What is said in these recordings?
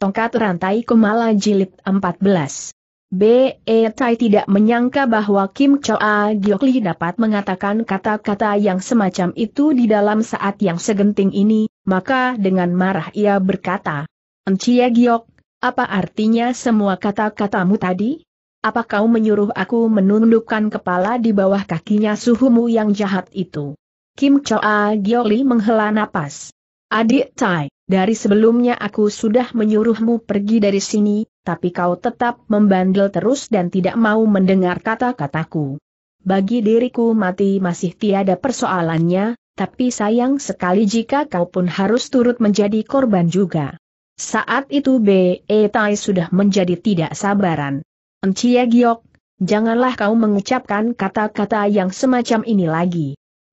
Tongkat Rantai Kumala Jilid 14 B.E. Tai tidak menyangka bahwa Kim Choa Giok Lee dapat mengatakan kata-kata yang semacam itu di dalam saat yang segenting ini, maka dengan marah ia berkata, Encia Giok, apa artinya semua kata-katamu tadi? Apa kau menyuruh aku menundukkan kepala di bawah kakinya suhumu yang jahat itu? Kim Choa Giok Lee menghela napas. Adik Tai, dari sebelumnya aku sudah menyuruhmu pergi dari sini, tapi kau tetap membandel terus dan tidak mau mendengar kata-kataku. Bagi diriku mati masih tiada persoalannya, tapi sayang sekali jika kau pun harus turut menjadi korban juga. Saat itu B.E. Tai sudah menjadi tidak sabaran. Encia Giok, janganlah kau mengucapkan kata-kata yang semacam ini lagi.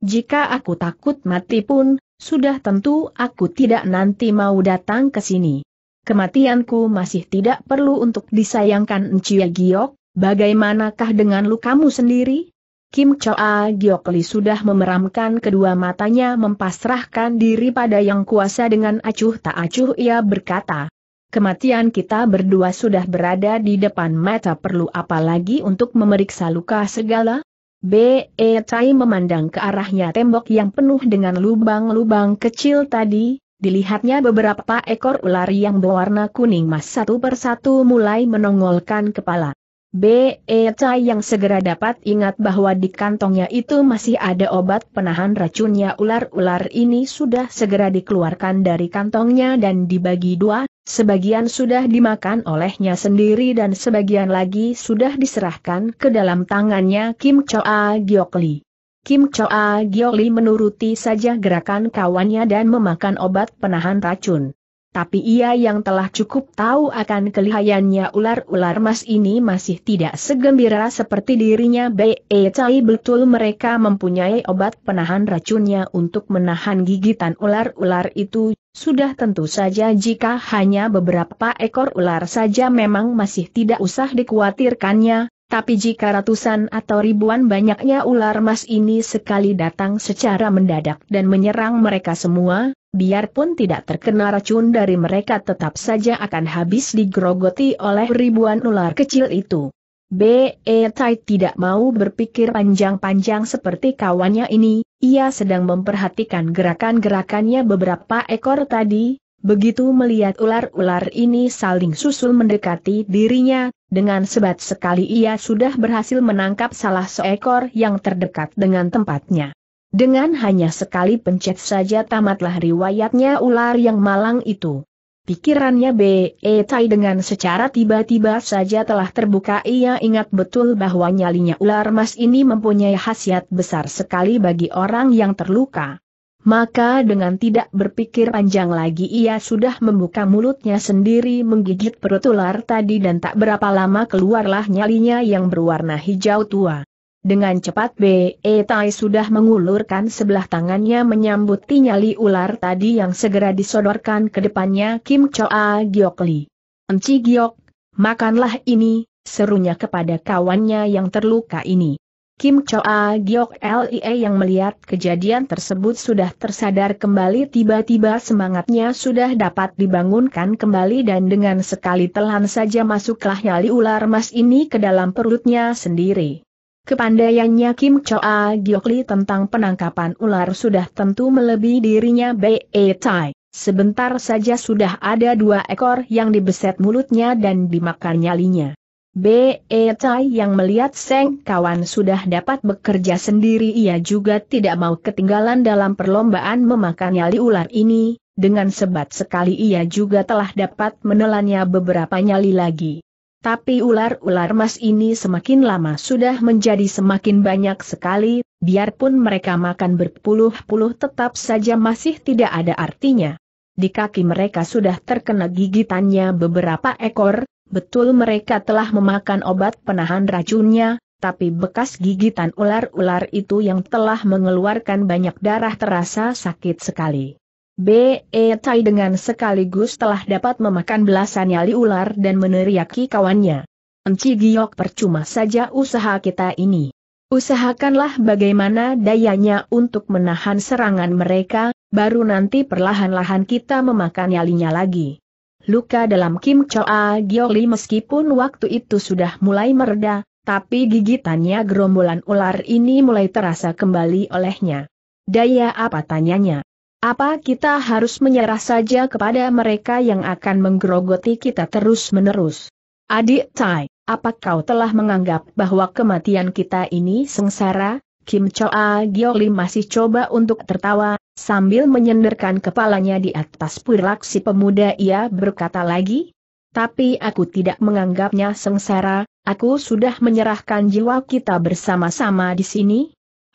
Jika aku takut mati pun, sudah tentu aku tidak nanti mau datang ke sini. Kematianku masih tidak perlu untuk disayangkan Ncia Giok, bagaimanakah dengan lukamu sendiri? Kim Choa Giok Li sudah memeramkan kedua matanya mempasrahkan diri pada yang kuasa dengan acuh tak acuh ia berkata. Kematian kita berdua sudah berada di depan mata perlu apa lagi untuk memeriksa luka segala? Be Cai Tai memandang ke arahnya tembok yang penuh dengan lubang-lubang kecil tadi, dilihatnya beberapa ekor ular yang berwarna kuning emas satu persatu mulai menongolkan kepala. Be Cai Tai yang segera dapat ingat bahwa di kantongnya itu masih ada obat penahan racunnya ular-ular ini sudah segera dikeluarkan dari kantongnya dan dibagi dua Sebagian sudah dimakan olehnya sendiri dan sebagian lagi sudah diserahkan ke dalam tangannya Kim Choa Giokli. Kim Choa Giokli menuruti saja gerakan kawannya dan memakan obat penahan racun tapi ia yang telah cukup tahu akan kelihayannya ular-ular mas ini masih tidak segembira seperti dirinya Be eh, Cai betul mereka mempunyai obat penahan racunnya untuk menahan gigitan ular-ular itu, sudah tentu saja jika hanya beberapa ekor ular saja memang masih tidak usah dikhawatirkannya, tapi jika ratusan atau ribuan banyaknya ular mas ini sekali datang secara mendadak dan menyerang mereka semua, biarpun tidak terkena racun dari mereka tetap saja akan habis digrogoti oleh ribuan ular kecil itu. B.E. Tai tidak mau berpikir panjang-panjang seperti kawannya ini, ia sedang memperhatikan gerakan-gerakannya beberapa ekor tadi, begitu melihat ular-ular ini saling susul mendekati dirinya, dengan sebat sekali ia sudah berhasil menangkap salah seekor yang terdekat dengan tempatnya. Dengan hanya sekali pencet saja tamatlah riwayatnya ular yang malang itu. Pikirannya B.E. Tai dengan secara tiba-tiba saja telah terbuka ia ingat betul bahwa nyalinya ular mas ini mempunyai khasiat besar sekali bagi orang yang terluka. Maka dengan tidak berpikir panjang lagi ia sudah membuka mulutnya sendiri menggigit perut ular tadi dan tak berapa lama keluarlah nyalinya yang berwarna hijau tua. Dengan cepat B.E. Tai sudah mengulurkan sebelah tangannya menyambut tinyali ular tadi yang segera disodorkan ke depannya Kim Choa Giok Li. Enci Giok, makanlah ini, serunya kepada kawannya yang terluka ini. Kim Choa Giok Lie yang melihat kejadian tersebut sudah tersadar kembali tiba-tiba semangatnya sudah dapat dibangunkan kembali dan dengan sekali telan saja masuklah nyali ular mas ini ke dalam perutnya sendiri. Kepandaiannya Kim Choa Giokli tentang penangkapan ular sudah tentu melebihi dirinya Bae Tai. Sebentar saja sudah ada dua ekor yang dibeset mulutnya dan dimakan nyalinya. Bae Tai yang melihat Seng kawan sudah dapat bekerja sendiri ia juga tidak mau ketinggalan dalam perlombaan memakan nyali ular ini, dengan sebat sekali ia juga telah dapat menelannya beberapa nyali lagi. Tapi ular-ular mas ini semakin lama sudah menjadi semakin banyak sekali, biarpun mereka makan berpuluh-puluh tetap saja masih tidak ada artinya. Di kaki mereka sudah terkena gigitannya beberapa ekor, betul mereka telah memakan obat penahan racunnya, tapi bekas gigitan ular-ular itu yang telah mengeluarkan banyak darah terasa sakit sekali. B. E. Tai dengan sekaligus telah dapat memakan belasan nyali ular dan meneriaki kawannya. Enci giok percuma saja usaha kita ini. Usahakanlah bagaimana dayanya untuk menahan serangan mereka, baru nanti perlahan-lahan kita memakan nyalinya lagi. Luka dalam Kim Choa Gioli meskipun waktu itu sudah mulai mereda, tapi gigitannya gerombolan ular ini mulai terasa kembali olehnya. Daya apa tanyanya? Apa kita harus menyerah saja kepada mereka yang akan menggerogoti kita terus-menerus? Adik Tai, apa kau telah menganggap bahwa kematian kita ini sengsara? Kim Choa Gioli masih coba untuk tertawa, sambil menyenderkan kepalanya di atas purak si pemuda ia berkata lagi. Tapi aku tidak menganggapnya sengsara, aku sudah menyerahkan jiwa kita bersama-sama di sini.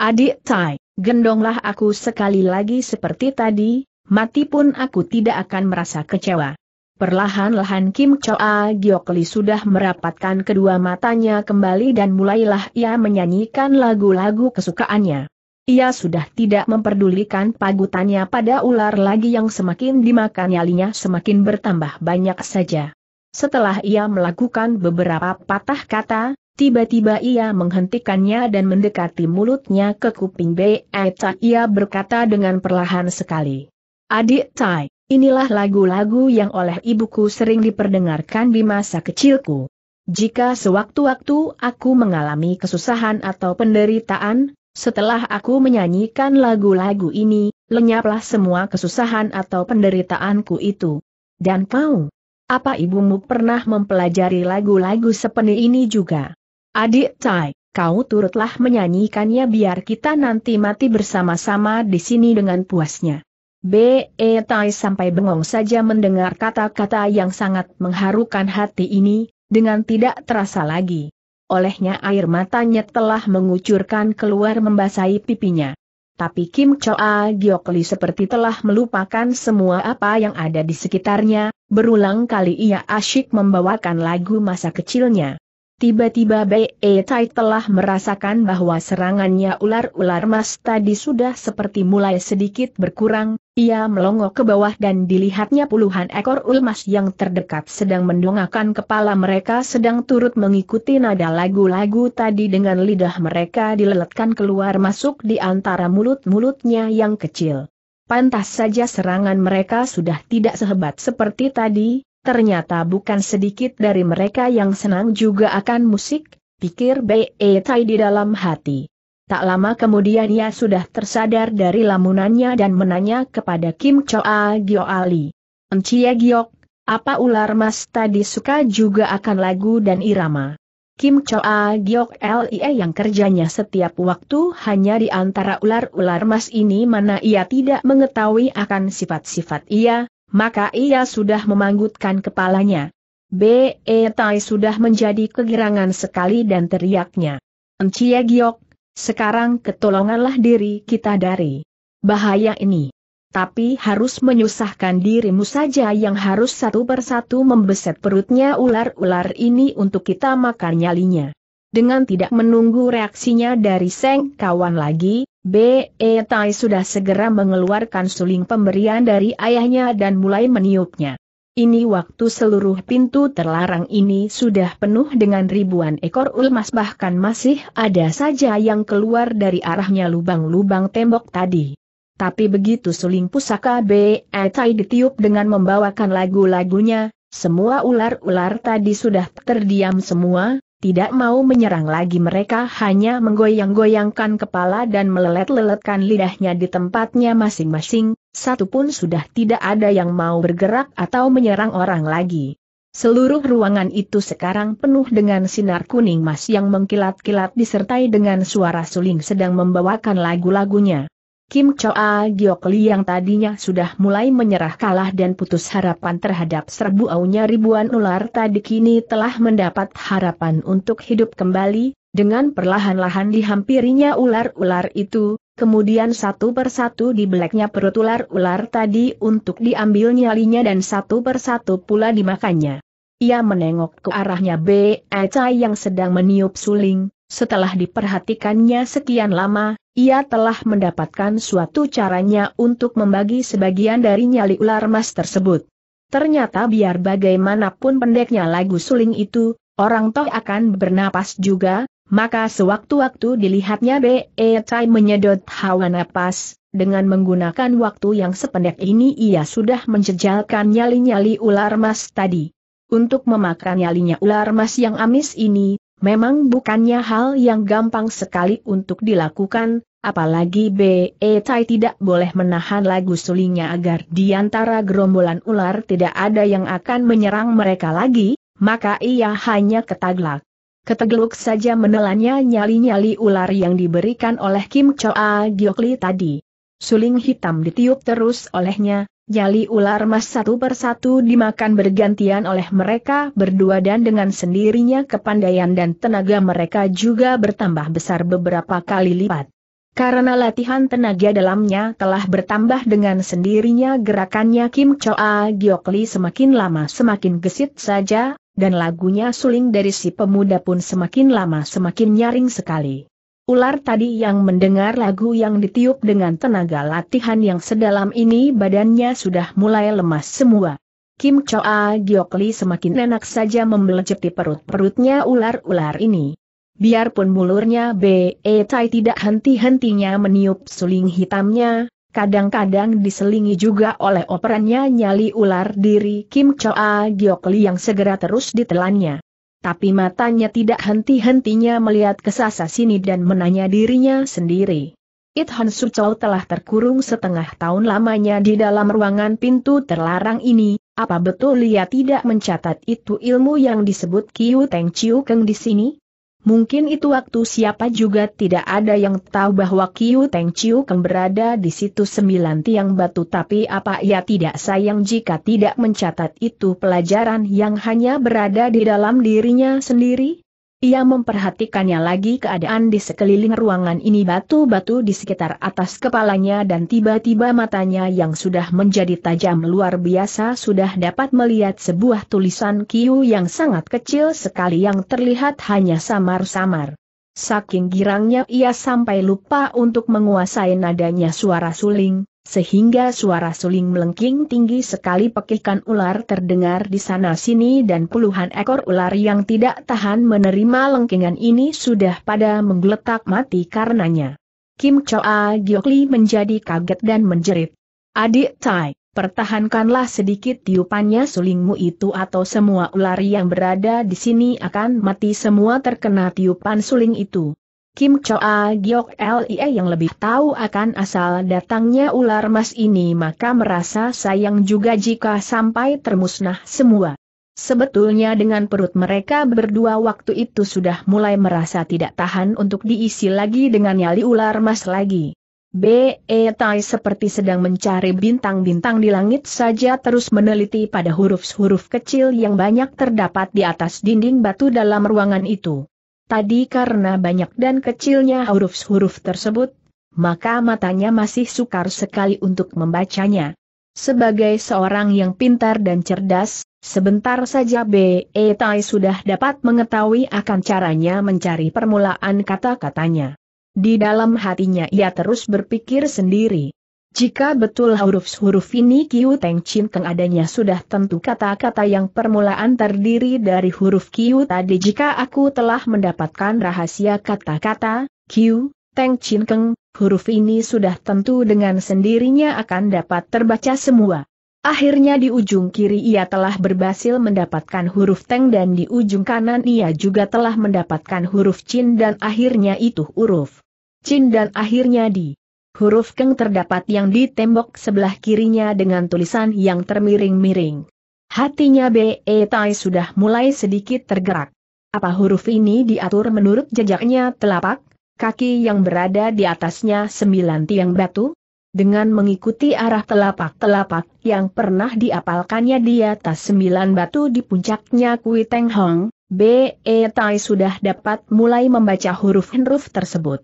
Adik Tai, gendonglah aku sekali lagi seperti tadi, mati pun aku tidak akan merasa kecewa. Perlahan-lahan Kim Choa Giokli sudah merapatkan kedua matanya kembali dan mulailah ia menyanyikan lagu-lagu kesukaannya. Ia sudah tidak memperdulikan pagutannya pada ular lagi yang semakin dimakan nyalinya semakin bertambah banyak saja. Setelah ia melakukan beberapa patah kata, Tiba-tiba ia menghentikannya dan mendekati mulutnya ke kuping Bei Tai. Ia berkata dengan perlahan sekali. Adik Tai, inilah lagu-lagu yang oleh ibuku sering diperdengarkan di masa kecilku. Jika sewaktu-waktu aku mengalami kesusahan atau penderitaan, setelah aku menyanyikan lagu-lagu ini, lenyaplah semua kesusahan atau penderitaanku itu. Dan kau, apa ibumu pernah mempelajari lagu-lagu sepeni ini juga? Adik Tai, kau turutlah menyanyikannya biar kita nanti mati bersama-sama di sini dengan puasnya. B.E. Tai sampai bengong saja mendengar kata-kata yang sangat mengharukan hati ini, dengan tidak terasa lagi. Olehnya air matanya telah mengucurkan keluar membasahi pipinya. Tapi Kim Choa Giokli seperti telah melupakan semua apa yang ada di sekitarnya, berulang kali ia asyik membawakan lagu masa kecilnya. Tiba-tiba Bae Tai telah merasakan bahwa serangannya ular-ular mas tadi sudah seperti mulai sedikit berkurang, ia melongo ke bawah dan dilihatnya puluhan ekor ulmas yang terdekat sedang mendongakkan kepala mereka sedang turut mengikuti nada lagu-lagu tadi dengan lidah mereka dileletkan keluar masuk di antara mulut-mulutnya yang kecil. Pantas saja serangan mereka sudah tidak sehebat seperti tadi, ternyata bukan sedikit dari mereka yang senang juga akan musik, pikir Bei Tai di dalam hati. Tak lama kemudian ia sudah tersadar dari lamunannya dan menanya kepada Kim Choa Gyo Ali. Encia Giok, apa ular mas tadi suka juga akan lagu dan irama? Kim Choa Giok LIE yang kerjanya setiap waktu hanya di antara ular-ular mas ini mana ia tidak mengetahui akan sifat-sifat ia, maka ia sudah memanggutkan kepalanya. B.E. Tai sudah menjadi kegirangan sekali dan teriaknya. Encia Giok, sekarang ketolonganlah diri kita dari bahaya ini. Tapi harus menyusahkan dirimu saja yang harus satu persatu membeset perutnya ular-ular ini untuk kita makan nyalinya. Dengan tidak menunggu reaksinya dari Seng Kawan lagi, B.E. Tai sudah segera mengeluarkan suling pemberian dari ayahnya dan mulai meniupnya. Ini waktu seluruh pintu terlarang ini sudah penuh dengan ribuan ekor ulmas bahkan masih ada saja yang keluar dari arahnya lubang-lubang tembok tadi. Tapi begitu suling pusaka B.E. Tai ditiup dengan membawakan lagu-lagunya, semua ular-ular tadi sudah terdiam semua, tidak mau menyerang lagi mereka hanya menggoyang-goyangkan kepala dan melelet-leletkan lidahnya di tempatnya masing-masing, Satupun sudah tidak ada yang mau bergerak atau menyerang orang lagi. Seluruh ruangan itu sekarang penuh dengan sinar kuning emas yang mengkilat-kilat disertai dengan suara suling sedang membawakan lagu-lagunya. Kim Choa Giok Li yang tadinya sudah mulai menyerah kalah dan putus harapan terhadap serbu aunya ribuan ular tadi kini telah mendapat harapan untuk hidup kembali, dengan perlahan-lahan dihampirinya ular-ular itu, kemudian satu persatu dibeleknya perut ular-ular tadi untuk diambil nyalinya dan satu persatu pula dimakannya. Ia menengok ke arahnya B.E. Chai yang sedang meniup suling, setelah diperhatikannya sekian lama, ia telah mendapatkan suatu caranya untuk membagi sebagian dari nyali ular emas tersebut. Ternyata biar bagaimanapun pendeknya lagu suling itu, orang toh akan bernapas juga, maka sewaktu-waktu dilihatnya B.E. Tai menyedot hawa napas, dengan menggunakan waktu yang sependek ini ia sudah menjejalkan nyali-nyali ular emas tadi. Untuk memakan nyalinya ular emas yang amis ini, Memang bukannya hal yang gampang sekali untuk dilakukan, apalagi B.E. Tai tidak boleh menahan lagu sulingnya agar di antara gerombolan ular tidak ada yang akan menyerang mereka lagi, maka ia hanya ketaglak. Ketegeluk saja menelannya nyali-nyali ular yang diberikan oleh Kim Choa Giokli tadi. Suling hitam ditiup terus olehnya, Nyali ular emas satu persatu dimakan bergantian oleh mereka berdua dan dengan sendirinya kepandaian dan tenaga mereka juga bertambah besar beberapa kali lipat. Karena latihan tenaga dalamnya telah bertambah dengan sendirinya gerakannya Kim Choa Giokli semakin lama semakin gesit saja, dan lagunya suling dari si pemuda pun semakin lama semakin nyaring sekali. Ular tadi yang mendengar lagu yang ditiup dengan tenaga latihan yang sedalam ini badannya sudah mulai lemas semua. Kim Choa Giokli semakin enak saja membeleceti perut-perutnya ular-ular ini. Biarpun mulurnya B.E. Tai tidak henti-hentinya meniup suling hitamnya, kadang-kadang diselingi juga oleh operannya nyali ular diri Kim Choa Giokli yang segera terus ditelannya tapi matanya tidak henti-hentinya melihat ke sasa sini dan menanya dirinya sendiri. It Han Sucau telah terkurung setengah tahun lamanya di dalam ruangan pintu terlarang ini, apa betul ia tidak mencatat itu ilmu yang disebut Kiu Teng Chiu Keng di sini? Mungkin itu waktu siapa juga tidak ada yang tahu bahwa Kiu Teng Chiu Keng berada di situ sembilan tiang batu tapi apa ia tidak sayang jika tidak mencatat itu pelajaran yang hanya berada di dalam dirinya sendiri? Ia memperhatikannya lagi keadaan di sekeliling ruangan ini batu-batu di sekitar atas kepalanya dan tiba-tiba matanya yang sudah menjadi tajam luar biasa sudah dapat melihat sebuah tulisan kiu yang sangat kecil sekali yang terlihat hanya samar-samar. Saking girangnya ia sampai lupa untuk menguasai nadanya suara suling, sehingga suara suling melengking tinggi sekali pekikan ular terdengar di sana-sini dan puluhan ekor ular yang tidak tahan menerima lengkingan ini sudah pada menggeletak mati karenanya. Kim Choa Giokli menjadi kaget dan menjerit. Adik Tai, pertahankanlah sedikit tiupannya sulingmu itu atau semua ular yang berada di sini akan mati semua terkena tiupan suling itu. Kim Choa Giok Lie yang lebih tahu akan asal datangnya ular mas ini maka merasa sayang juga jika sampai termusnah semua. Sebetulnya dengan perut mereka berdua waktu itu sudah mulai merasa tidak tahan untuk diisi lagi dengan nyali ular mas lagi. B.E. Tai seperti sedang mencari bintang-bintang di langit saja terus meneliti pada huruf-huruf kecil yang banyak terdapat di atas dinding batu dalam ruangan itu. Tadi karena banyak dan kecilnya huruf-huruf tersebut, maka matanya masih sukar sekali untuk membacanya. Sebagai seorang yang pintar dan cerdas, sebentar saja B.E. Tai sudah dapat mengetahui akan caranya mencari permulaan kata-katanya. Di dalam hatinya ia terus berpikir sendiri. Jika betul huruf-huruf ini Kiu Teng Chin Keng adanya sudah tentu kata-kata yang permulaan terdiri dari huruf Kiu tadi jika aku telah mendapatkan rahasia kata-kata, Kiu, Teng Chin Keng, huruf ini sudah tentu dengan sendirinya akan dapat terbaca semua. Akhirnya di ujung kiri ia telah berhasil mendapatkan huruf Teng dan di ujung kanan ia juga telah mendapatkan huruf Chin dan akhirnya itu huruf Chin dan akhirnya di Huruf keng terdapat yang di tembok sebelah kirinya dengan tulisan yang termiring-miring. Hatinya B.E. Tai sudah mulai sedikit tergerak. Apa huruf ini diatur menurut jejaknya telapak, kaki yang berada di atasnya sembilan tiang batu? Dengan mengikuti arah telapak-telapak yang pernah diapalkannya di atas sembilan batu di puncaknya Kui Teng Hong, B.E. Tai sudah dapat mulai membaca huruf-huruf tersebut.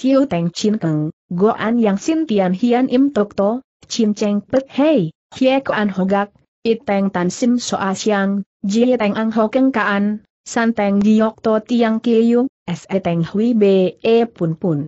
Kiu Teng Chin Keng, Goan Yang Sin Tian Hian Im Tok To, Chin Cheng Pek Hei, Hie Koan Hogak, Iteng Tan Sim Soa Siang, Jie Teng Ang Ho Keng Kaan, Santeng Giok To Tiang Kiu, Se Teng Hui Be Pun Pun.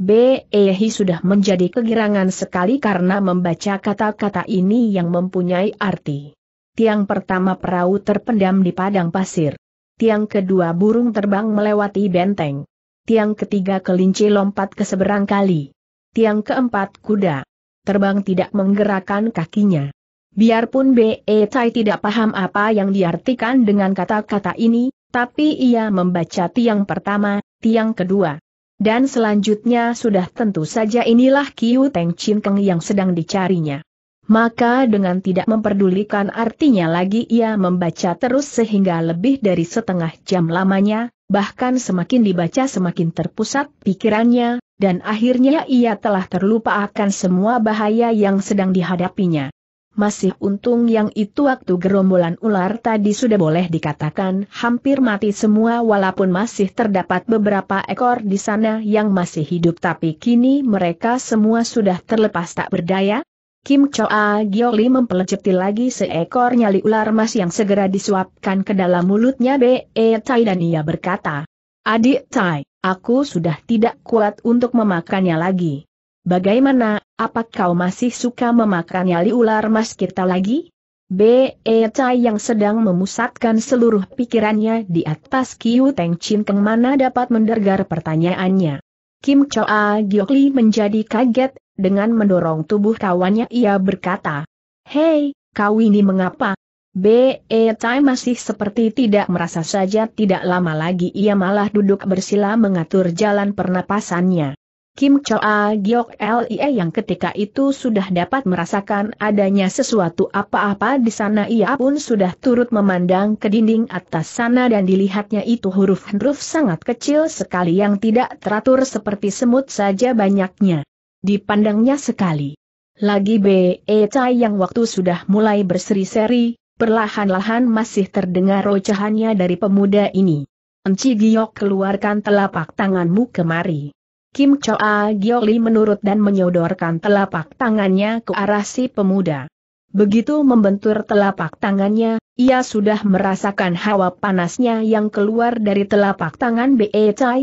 Be Hi sudah menjadi kegirangan sekali karena membaca kata-kata ini yang mempunyai arti. Tiang pertama perahu terpendam di padang pasir. Tiang kedua burung terbang melewati benteng. Tiang ketiga kelinci lompat ke seberang kali. Tiang keempat kuda. Terbang tidak menggerakkan kakinya. Biarpun B.E. Tai tidak paham apa yang diartikan dengan kata-kata ini, tapi ia membaca tiang pertama, tiang kedua. Dan selanjutnya sudah tentu saja inilah Kiu Teng Chin yang sedang dicarinya. Maka dengan tidak memperdulikan artinya lagi ia membaca terus sehingga lebih dari setengah jam lamanya, bahkan semakin dibaca semakin terpusat pikirannya, dan akhirnya ia telah terlupa akan semua bahaya yang sedang dihadapinya. Masih untung yang itu waktu gerombolan ular tadi sudah boleh dikatakan hampir mati semua walaupun masih terdapat beberapa ekor di sana yang masih hidup tapi kini mereka semua sudah terlepas tak berdaya, Kim Choa Gioli mempelecepti lagi seekor nyali ular mas yang segera disuapkan ke dalam mulutnya Be e Tai dan ia berkata, Adik Tai, aku sudah tidak kuat untuk memakannya lagi. Bagaimana, apakah kau masih suka memakan nyali ular mas kita lagi? Be e Tai yang sedang memusatkan seluruh pikirannya di atas Kiu Teng Chin Keng mana dapat mendengar pertanyaannya. Kim Choa Gyokli menjadi kaget dengan mendorong tubuh kawannya ia berkata, Hei, kau ini mengapa? B.E. Tai masih seperti tidak merasa saja tidak lama lagi ia malah duduk bersila mengatur jalan pernapasannya. Kim Choa Giok Lie yang ketika itu sudah dapat merasakan adanya sesuatu apa-apa di sana ia pun sudah turut memandang ke dinding atas sana dan dilihatnya itu huruf-huruf sangat kecil sekali yang tidak teratur seperti semut saja banyaknya. Dipandangnya sekali. Lagi B.E. Cai yang waktu sudah mulai berseri-seri, perlahan-lahan masih terdengar rocahannya dari pemuda ini. Enci Giok keluarkan telapak tanganmu kemari. Kim Choa Gioli menurut dan menyodorkan telapak tangannya ke arah si pemuda. Begitu membentur telapak tangannya, ia sudah merasakan hawa panasnya yang keluar dari telapak tangan Bei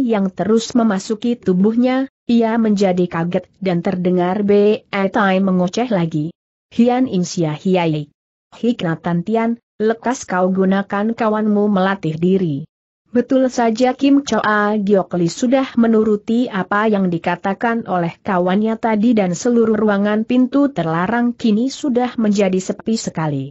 yang terus memasuki tubuhnya, ia menjadi kaget dan terdengar B. Tai mengoceh lagi. Hian Insya Sia Hiai. Hiknatan Tian, lekas kau gunakan kawanmu melatih diri. Betul saja Kim Choa Giokli sudah menuruti apa yang dikatakan oleh kawannya tadi dan seluruh ruangan pintu terlarang kini sudah menjadi sepi sekali.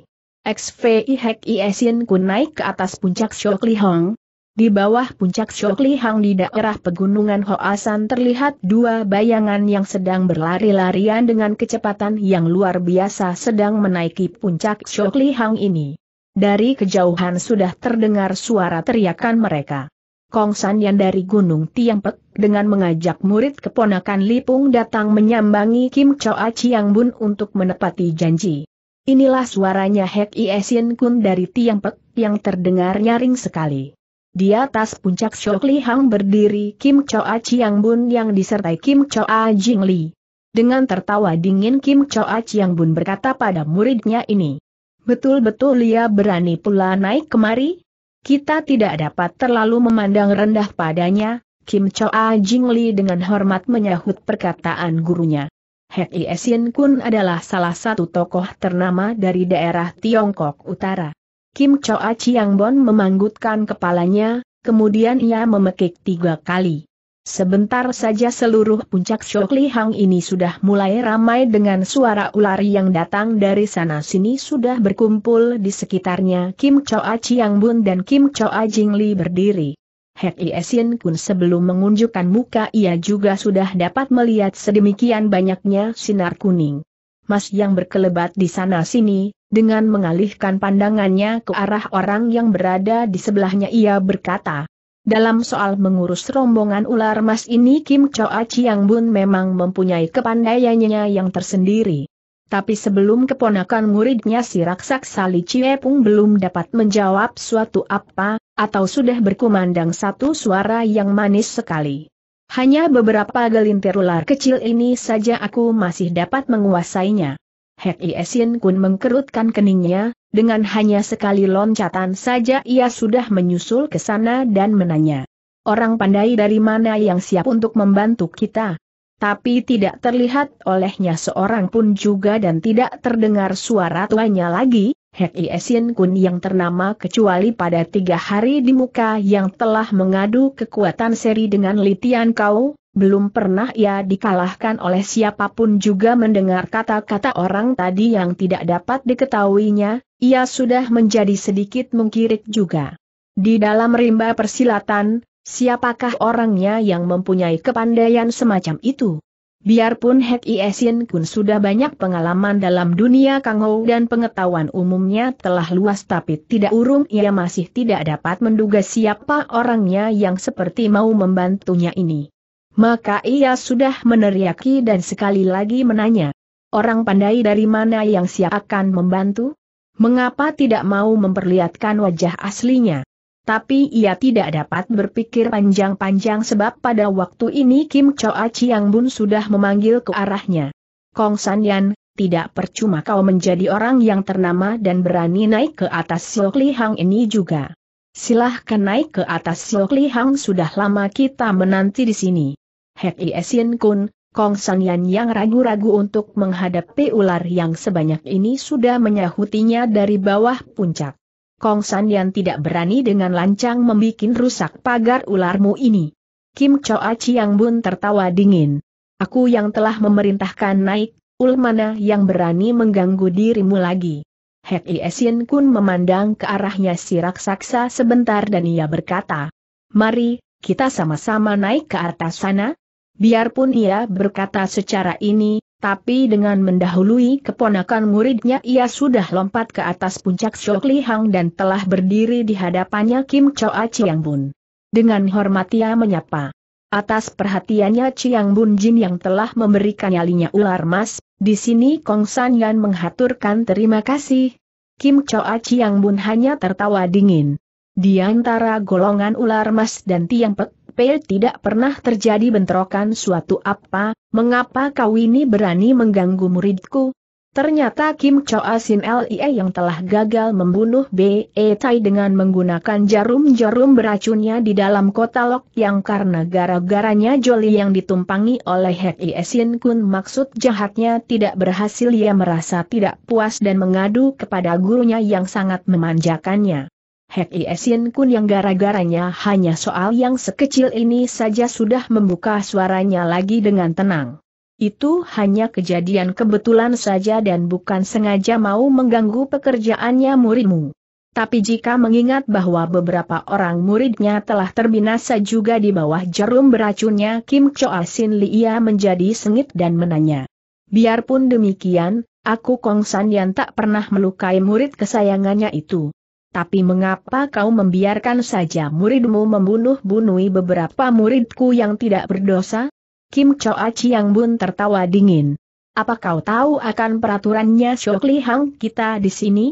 XVI Hek Iesin ku naik ke atas puncak Shokli Hong, di bawah puncak Shoklihang di daerah pegunungan Hoasan terlihat dua bayangan yang sedang berlari-larian dengan kecepatan yang luar biasa sedang menaiki puncak Shoklihang ini. Dari kejauhan sudah terdengar suara teriakan mereka. Kong San yang dari Gunung Tiangpek dengan mengajak murid keponakan Lipung datang menyambangi Kim Choa Chiang Bun untuk menepati janji. Inilah suaranya Hek Iesin Kun dari Tiangpek yang terdengar nyaring sekali. Di atas puncak Shok Li Hang berdiri Kim Choa Chiang Bun yang disertai Kim Choa Jing Li. Dengan tertawa dingin Kim Choa Chiang Bun berkata pada muridnya ini. Betul-betul ia berani pula naik kemari? Kita tidak dapat terlalu memandang rendah padanya, Kim Choa Jing Li dengan hormat menyahut perkataan gurunya. Hek Iesin Kun adalah salah satu tokoh ternama dari daerah Tiongkok Utara. Kim Choa Chiang Bon memanggutkan kepalanya, kemudian ia memekik tiga kali. Sebentar saja seluruh puncak Shokli Hang ini sudah mulai ramai dengan suara ular yang datang dari sana-sini sudah berkumpul di sekitarnya Kim Choa Chiang Bun dan Kim Choa Jing Li berdiri. Hek Iesin Kun sebelum mengunjukkan muka ia juga sudah dapat melihat sedemikian banyaknya sinar kuning. Mas yang berkelebat di sana-sini, dengan mengalihkan pandangannya ke arah orang yang berada di sebelahnya ia berkata, dalam soal mengurus rombongan ular mas ini Kim Choa Chiang Bun memang mempunyai kepandaiannya yang tersendiri. Tapi sebelum keponakan muridnya si raksasa Li Pung belum dapat menjawab suatu apa, atau sudah berkumandang satu suara yang manis sekali. Hanya beberapa gelintir ular kecil ini saja aku masih dapat menguasainya. Hek Iesin Kun mengkerutkan keningnya, dengan hanya sekali loncatan saja ia sudah menyusul ke sana dan menanya. Orang pandai dari mana yang siap untuk membantu kita? Tapi tidak terlihat olehnya seorang pun juga dan tidak terdengar suara tuanya lagi, Hei Esin Kun yang ternama kecuali pada tiga hari di muka yang telah mengadu kekuatan seri dengan Litian Kau, belum pernah ia dikalahkan oleh siapapun juga mendengar kata-kata orang tadi yang tidak dapat diketahuinya, ia sudah menjadi sedikit mengkirik juga. Di dalam rimba persilatan, siapakah orangnya yang mempunyai kepandaian semacam itu? Biarpun Hek Iesin Kun sudah banyak pengalaman dalam dunia kangou dan pengetahuan umumnya telah luas tapi tidak urung ia masih tidak dapat menduga siapa orangnya yang seperti mau membantunya ini. Maka ia sudah meneriaki dan sekali lagi menanya, orang pandai dari mana yang siap akan membantu? Mengapa tidak mau memperlihatkan wajah aslinya? tapi ia tidak dapat berpikir panjang-panjang sebab pada waktu ini Kim Choa Chiang Bun sudah memanggil ke arahnya. Kong San Yan, tidak percuma kau menjadi orang yang ternama dan berani naik ke atas Siok Li Hang ini juga. Silahkan naik ke atas Siok Li Hang sudah lama kita menanti di sini. Hek Iesin Kun, Kong San Yan yang ragu-ragu untuk menghadapi ular yang sebanyak ini sudah menyahutinya dari bawah puncak. Kong San tidak berani dengan lancang membuat rusak pagar ularmu ini. Kim Choa Chiang Bun tertawa dingin. Aku yang telah memerintahkan naik, ul mana yang berani mengganggu dirimu lagi. Hek Iesin Kun memandang ke arahnya si raksasa sebentar dan ia berkata, Mari, kita sama-sama naik ke atas sana. Biarpun ia berkata secara ini, tapi dengan mendahului keponakan muridnya ia sudah lompat ke atas puncak Shok Li Hang dan telah berdiri di hadapannya Kim Choa Chiang Bun. Dengan hormat ia menyapa. Atas perhatiannya Chiang Bun Jin yang telah memberikan nyalinya ular mas, di sini Kong San Yan menghaturkan terima kasih. Kim Choa Chiang Bun hanya tertawa dingin. Di antara golongan ular mas dan Tiang Pek, sampai tidak pernah terjadi bentrokan suatu apa, mengapa kau ini berani mengganggu muridku? Ternyata Kim Choa Sin Lie yang telah gagal membunuh Be Tai dengan menggunakan jarum-jarum beracunnya di dalam kota Lok yang karena gara-garanya Jolly yang ditumpangi oleh Hei e Sin Kun maksud jahatnya tidak berhasil ia merasa tidak puas dan mengadu kepada gurunya yang sangat memanjakannya. Hek Iesin Kun yang gara-garanya hanya soal yang sekecil ini saja sudah membuka suaranya lagi dengan tenang. Itu hanya kejadian kebetulan saja dan bukan sengaja mau mengganggu pekerjaannya muridmu. Tapi jika mengingat bahwa beberapa orang muridnya telah terbinasa juga di bawah jarum beracunnya Kim Choa Sin Li ia menjadi sengit dan menanya. Biarpun demikian, aku Kong San yang tak pernah melukai murid kesayangannya itu tapi mengapa kau membiarkan saja muridmu membunuh bunuhi beberapa muridku yang tidak berdosa? Kim Choa Chiang Bun tertawa dingin. Apa kau tahu akan peraturannya Shok Li Hang kita di sini?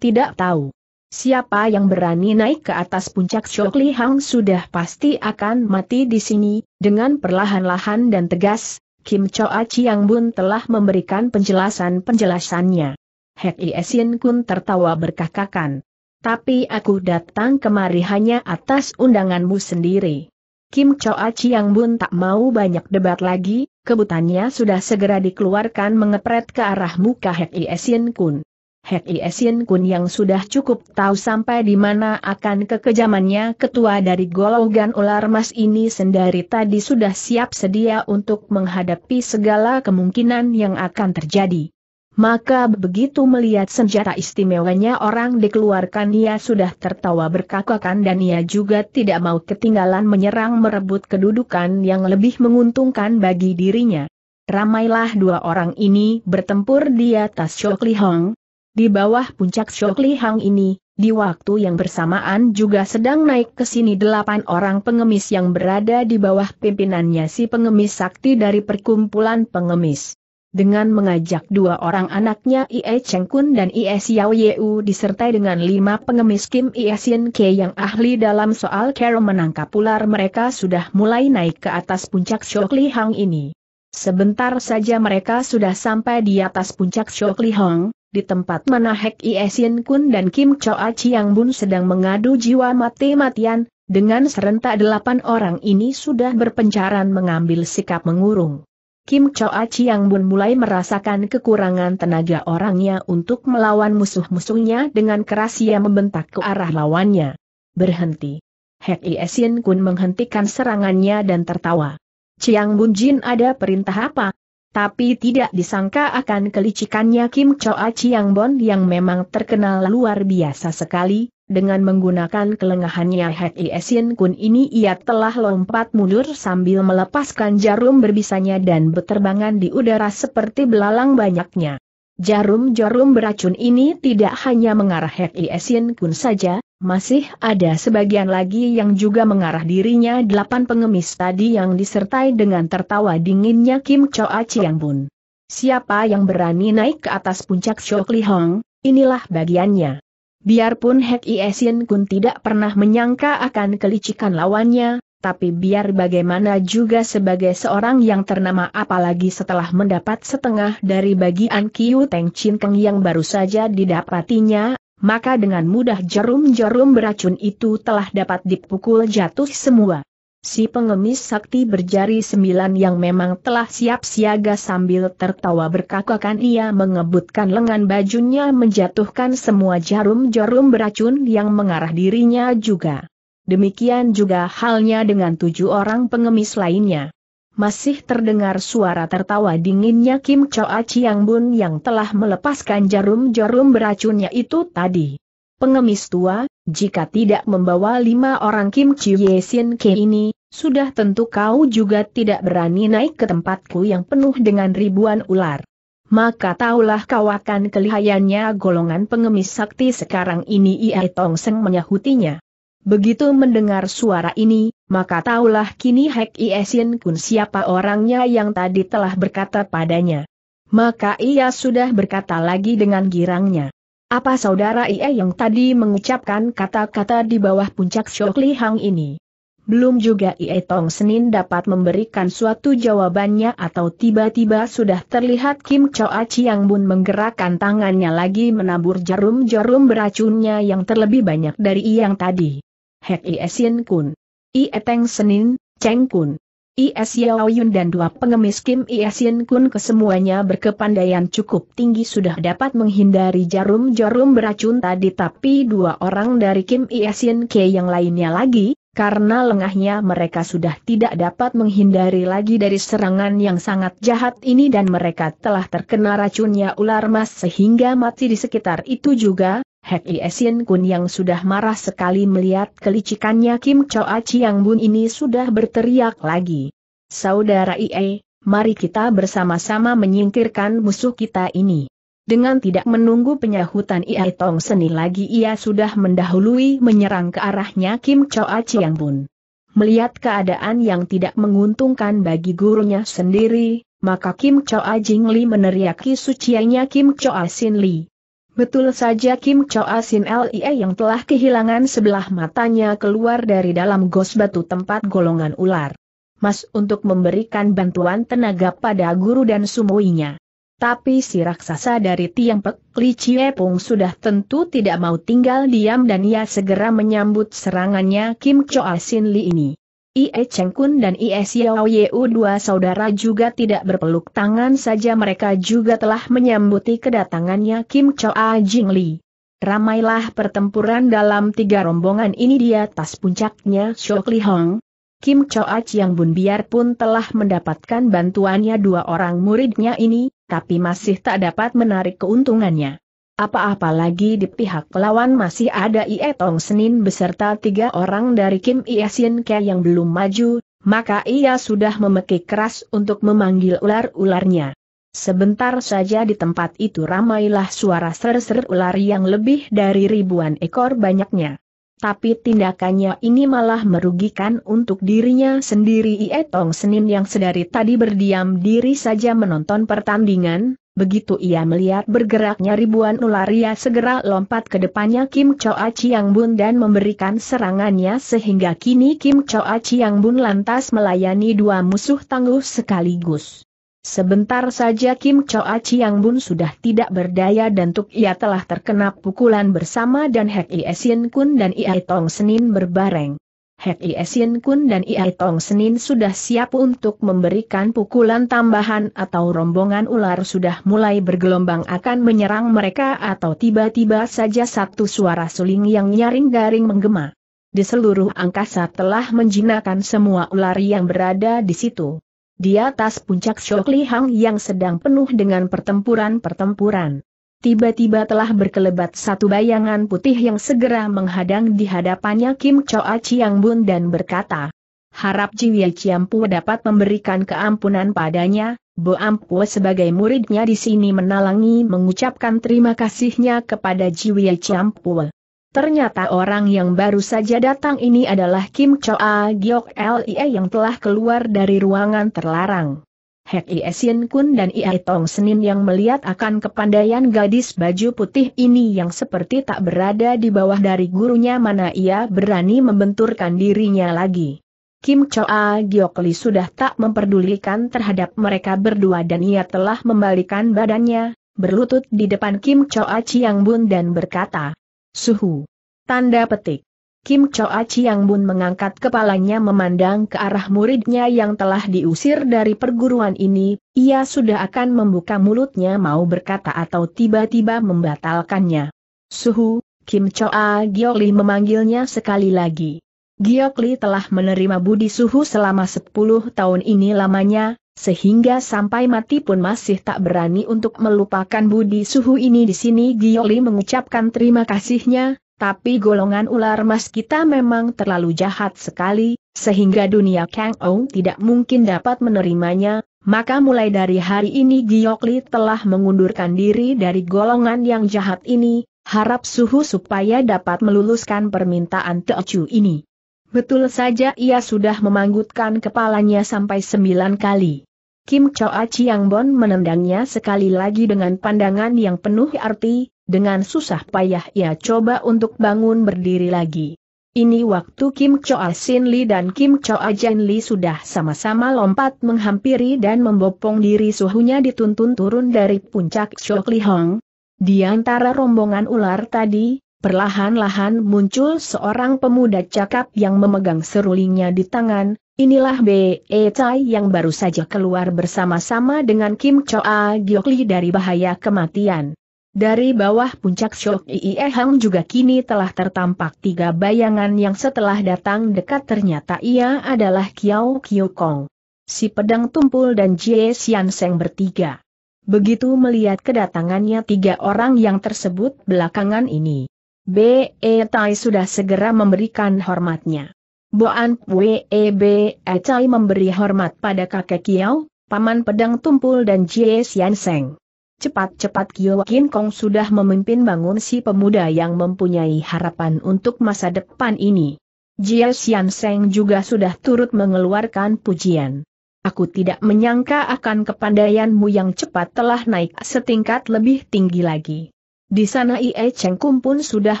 Tidak tahu. Siapa yang berani naik ke atas puncak Shok Li Hang sudah pasti akan mati di sini, dengan perlahan-lahan dan tegas, Kim Choa Chiang Bun telah memberikan penjelasan-penjelasannya. Hek Iesin Kun tertawa berkakakan. Tapi aku datang kemari hanya atas undanganmu sendiri. Kim Choa Chiang Bun tak mau banyak debat lagi, kebutannya sudah segera dikeluarkan mengepret ke arah muka Hek Iesin Kun. Hek Iesin Kun yang sudah cukup tahu sampai di mana akan kekejamannya ketua dari golongan ular mas ini sendiri tadi sudah siap sedia untuk menghadapi segala kemungkinan yang akan terjadi. Maka begitu melihat senjata istimewanya orang dikeluarkan ia sudah tertawa berkakakan dan ia juga tidak mau ketinggalan menyerang merebut kedudukan yang lebih menguntungkan bagi dirinya. Ramailah dua orang ini bertempur di atas Shok Li Hong. Di bawah puncak Shok Li Hong ini, di waktu yang bersamaan juga sedang naik ke sini delapan orang pengemis yang berada di bawah pimpinannya si pengemis sakti dari perkumpulan pengemis dengan mengajak dua orang anaknya Ie Cheng Kun dan Ie Xiao Yeu disertai dengan lima pengemis Kim Ie Sien Ke yang ahli dalam soal kero menangkap ular mereka sudah mulai naik ke atas puncak Shokli Hang ini. Sebentar saja mereka sudah sampai di atas puncak Shokli Hang, di tempat mana Hek Sien Kun dan Kim Choa Chiang Bun sedang mengadu jiwa mati-matian, dengan serentak delapan orang ini sudah berpencaran mengambil sikap mengurung. Kim Choa Chiang Bun mulai merasakan kekurangan tenaga orangnya untuk melawan musuh-musuhnya dengan keras ia membentak ke arah lawannya. Berhenti. Hek Iesin Kun menghentikan serangannya dan tertawa. Chiang Bun Jin ada perintah apa? Tapi tidak disangka akan kelicikannya Kim Choa Chiang Bun yang memang terkenal luar biasa sekali, dengan menggunakan kelengahannya Iesin Kun ini ia telah lompat mundur sambil melepaskan jarum berbisanya dan berterbangan di udara seperti belalang banyaknya. Jarum-jarum beracun ini tidak hanya mengarah Iesin Kun saja, masih ada sebagian lagi yang juga mengarah dirinya delapan pengemis tadi yang disertai dengan tertawa dinginnya Kim Choa Chiang Bun. Siapa yang berani naik ke atas puncak Shok Li Hong, inilah bagiannya. Biarpun Hek Iesien Kun tidak pernah menyangka akan kelicikan lawannya, tapi biar bagaimana juga sebagai seorang yang ternama apalagi setelah mendapat setengah dari bagian Kiu Teng Chin Keng yang baru saja didapatinya, maka dengan mudah jarum-jarum beracun itu telah dapat dipukul jatuh semua. Si pengemis sakti berjari sembilan yang memang telah siap siaga sambil tertawa berkakakan ia mengebutkan lengan bajunya menjatuhkan semua jarum-jarum beracun yang mengarah dirinya juga. Demikian juga halnya dengan tujuh orang pengemis lainnya. Masih terdengar suara tertawa dinginnya Kim Choa Chiang Bun yang telah melepaskan jarum-jarum beracunnya itu tadi. Pengemis tua, jika tidak membawa lima orang Kim Chiye Sin Ke ini, sudah tentu kau juga tidak berani naik ke tempatku yang penuh dengan ribuan ular. Maka taulah kau akan kelihayannya golongan pengemis sakti sekarang ini Ia Tong Seng menyahutinya. Begitu mendengar suara ini, maka taulah kini Hek Iesin Kun siapa orangnya yang tadi telah berkata padanya. Maka ia sudah berkata lagi dengan girangnya. Apa saudara Ie yang tadi mengucapkan kata-kata di bawah puncak Syok Li Hang ini? Belum juga Ie Tong Senin dapat memberikan suatu jawabannya atau tiba-tiba sudah terlihat Kim Choa Chiang Bun menggerakkan tangannya lagi menabur jarum-jarum beracunnya yang terlebih banyak dari yang tadi. Hek Ie Sin Kun. Ie Teng Senin, Cheng Kun. Is Yao Yun dan dua pengemis Kim Iesin Kun kesemuanya berkepandaian cukup tinggi sudah dapat menghindari jarum-jarum beracun tadi tapi dua orang dari Kim Iesin Ke yang lainnya lagi, karena lengahnya mereka sudah tidak dapat menghindari lagi dari serangan yang sangat jahat ini dan mereka telah terkena racunnya ular mas sehingga mati di sekitar itu juga, Heki Esin Kun yang sudah marah sekali melihat kelicikannya Kim Choa Chiang Bun ini sudah berteriak lagi. Saudara IE, mari kita bersama-sama menyingkirkan musuh kita ini. Dengan tidak menunggu penyahutan Ie Tong Seni lagi ia sudah mendahului menyerang ke arahnya Kim Choa Chiang Bun. Melihat keadaan yang tidak menguntungkan bagi gurunya sendiri, maka Kim Choa Jing Li meneriaki suciannya Kim Choa Sin Li. Betul saja Kim Choa Sin Lie yang telah kehilangan sebelah matanya keluar dari dalam gos batu tempat golongan ular. Mas untuk memberikan bantuan tenaga pada guru dan sumuinya. Tapi si raksasa dari Tiang Pek Li Chie sudah tentu tidak mau tinggal diam dan ia segera menyambut serangannya Kim Choa Sin Li ini. Ie Cheng Kun dan Ie Xiao Yeu dua saudara juga tidak berpeluk tangan saja mereka juga telah menyambuti kedatangannya Kim Choa Jing Li. Ramailah pertempuran dalam tiga rombongan ini di atas puncaknya Shok Li Hong. Kim Choa Chiang Bun biarpun telah mendapatkan bantuannya dua orang muridnya ini, tapi masih tak dapat menarik keuntungannya. Apa-apa lagi di pihak lawan masih ada Ie Tong Senin beserta tiga orang dari Kim iasin Ke yang belum maju, maka ia sudah memekik keras untuk memanggil ular-ularnya. Sebentar saja di tempat itu ramailah suara ser-ser ular yang lebih dari ribuan ekor banyaknya. Tapi tindakannya ini malah merugikan untuk dirinya sendiri Ie Tong Senin yang sedari tadi berdiam diri saja menonton pertandingan, Begitu ia melihat bergeraknya ribuan ular ia segera lompat ke depannya Kim Choa Chiang Bun dan memberikan serangannya sehingga kini Kim Choa Chiang Bun lantas melayani dua musuh tangguh sekaligus. Sebentar saja Kim Choa Chiang Bun sudah tidak berdaya dan Tuk ia telah terkena pukulan bersama dan Hek Ie Sien Kun dan Ia Tong Senin berbareng. Hek Sien Kun dan Ie Tong Senin sudah siap untuk memberikan pukulan tambahan atau rombongan ular sudah mulai bergelombang akan menyerang mereka atau tiba-tiba saja satu suara suling yang nyaring garing menggema. Di seluruh angkasa telah menjinakkan semua ular yang berada di situ. Di atas puncak Shok Hang yang sedang penuh dengan pertempuran-pertempuran. Tiba-tiba telah berkelebat satu bayangan putih yang segera menghadang di hadapannya Kim Choa Chiang Bun dan berkata, Harap Jiwia Pu dapat memberikan keampunan padanya, Bo Ampue sebagai muridnya di sini menalangi mengucapkan terima kasihnya kepada Jiwia Pu. Ternyata orang yang baru saja datang ini adalah Kim Choa Giok Lie yang telah keluar dari ruangan terlarang. Hek Sien Kun dan Ie Tong Senin yang melihat akan kepandaian gadis baju putih ini yang seperti tak berada di bawah dari gurunya mana ia berani membenturkan dirinya lagi. Kim Choa Giokli sudah tak memperdulikan terhadap mereka berdua dan ia telah membalikan badannya, berlutut di depan Kim Choa Chiang Bun dan berkata, Suhu. Tanda petik. Kim Choa Chiang Bun mengangkat kepalanya memandang ke arah muridnya yang telah diusir dari perguruan ini, ia sudah akan membuka mulutnya mau berkata atau tiba-tiba membatalkannya. Suhu, Kim Choa Giokli memanggilnya sekali lagi. Giokli telah menerima budi suhu selama 10 tahun ini lamanya, sehingga sampai mati pun masih tak berani untuk melupakan budi suhu ini di sini Giokli mengucapkan terima kasihnya, tapi golongan ular mas kita memang terlalu jahat sekali, sehingga dunia Kang Ong tidak mungkin dapat menerimanya, maka mulai dari hari ini Giokli telah mengundurkan diri dari golongan yang jahat ini, harap suhu supaya dapat meluluskan permintaan Teochu ini. Betul saja ia sudah memanggutkan kepalanya sampai sembilan kali. Kim Choa Chiang Bon menendangnya sekali lagi dengan pandangan yang penuh arti, dengan susah payah ia coba untuk bangun berdiri lagi. Ini waktu Kim Choa Sin Lee dan Kim Choa Jen Lee sudah sama-sama lompat menghampiri dan membopong diri suhunya dituntun turun dari puncak Chok Li Hong. Di antara rombongan ular tadi, Perlahan-lahan muncul seorang pemuda cakap yang memegang serulingnya di tangan, inilah B.E. Tai e yang baru saja keluar bersama-sama dengan Kim Choa Lee dari bahaya kematian. Dari bawah puncak Shok Iie Hang juga kini telah tertampak tiga bayangan yang setelah datang dekat ternyata ia adalah Kiao Kiu Kong. Si pedang tumpul dan Jie Xian Seng bertiga. Begitu melihat kedatangannya tiga orang yang tersebut belakangan ini. B.E. E tai sudah segera memberikan hormatnya. Boan Web e B.E. E tai memberi hormat pada kakek Kiao, paman pedang tumpul dan Jie Xian Seng. Cepat-cepat Kyokin Kong sudah memimpin bangun si pemuda yang mempunyai harapan untuk masa depan ini. Jia Xian Seng juga sudah turut mengeluarkan pujian. Aku tidak menyangka akan kepandaianmu yang cepat telah naik setingkat lebih tinggi lagi. Di sana Ie Cheng Kum pun sudah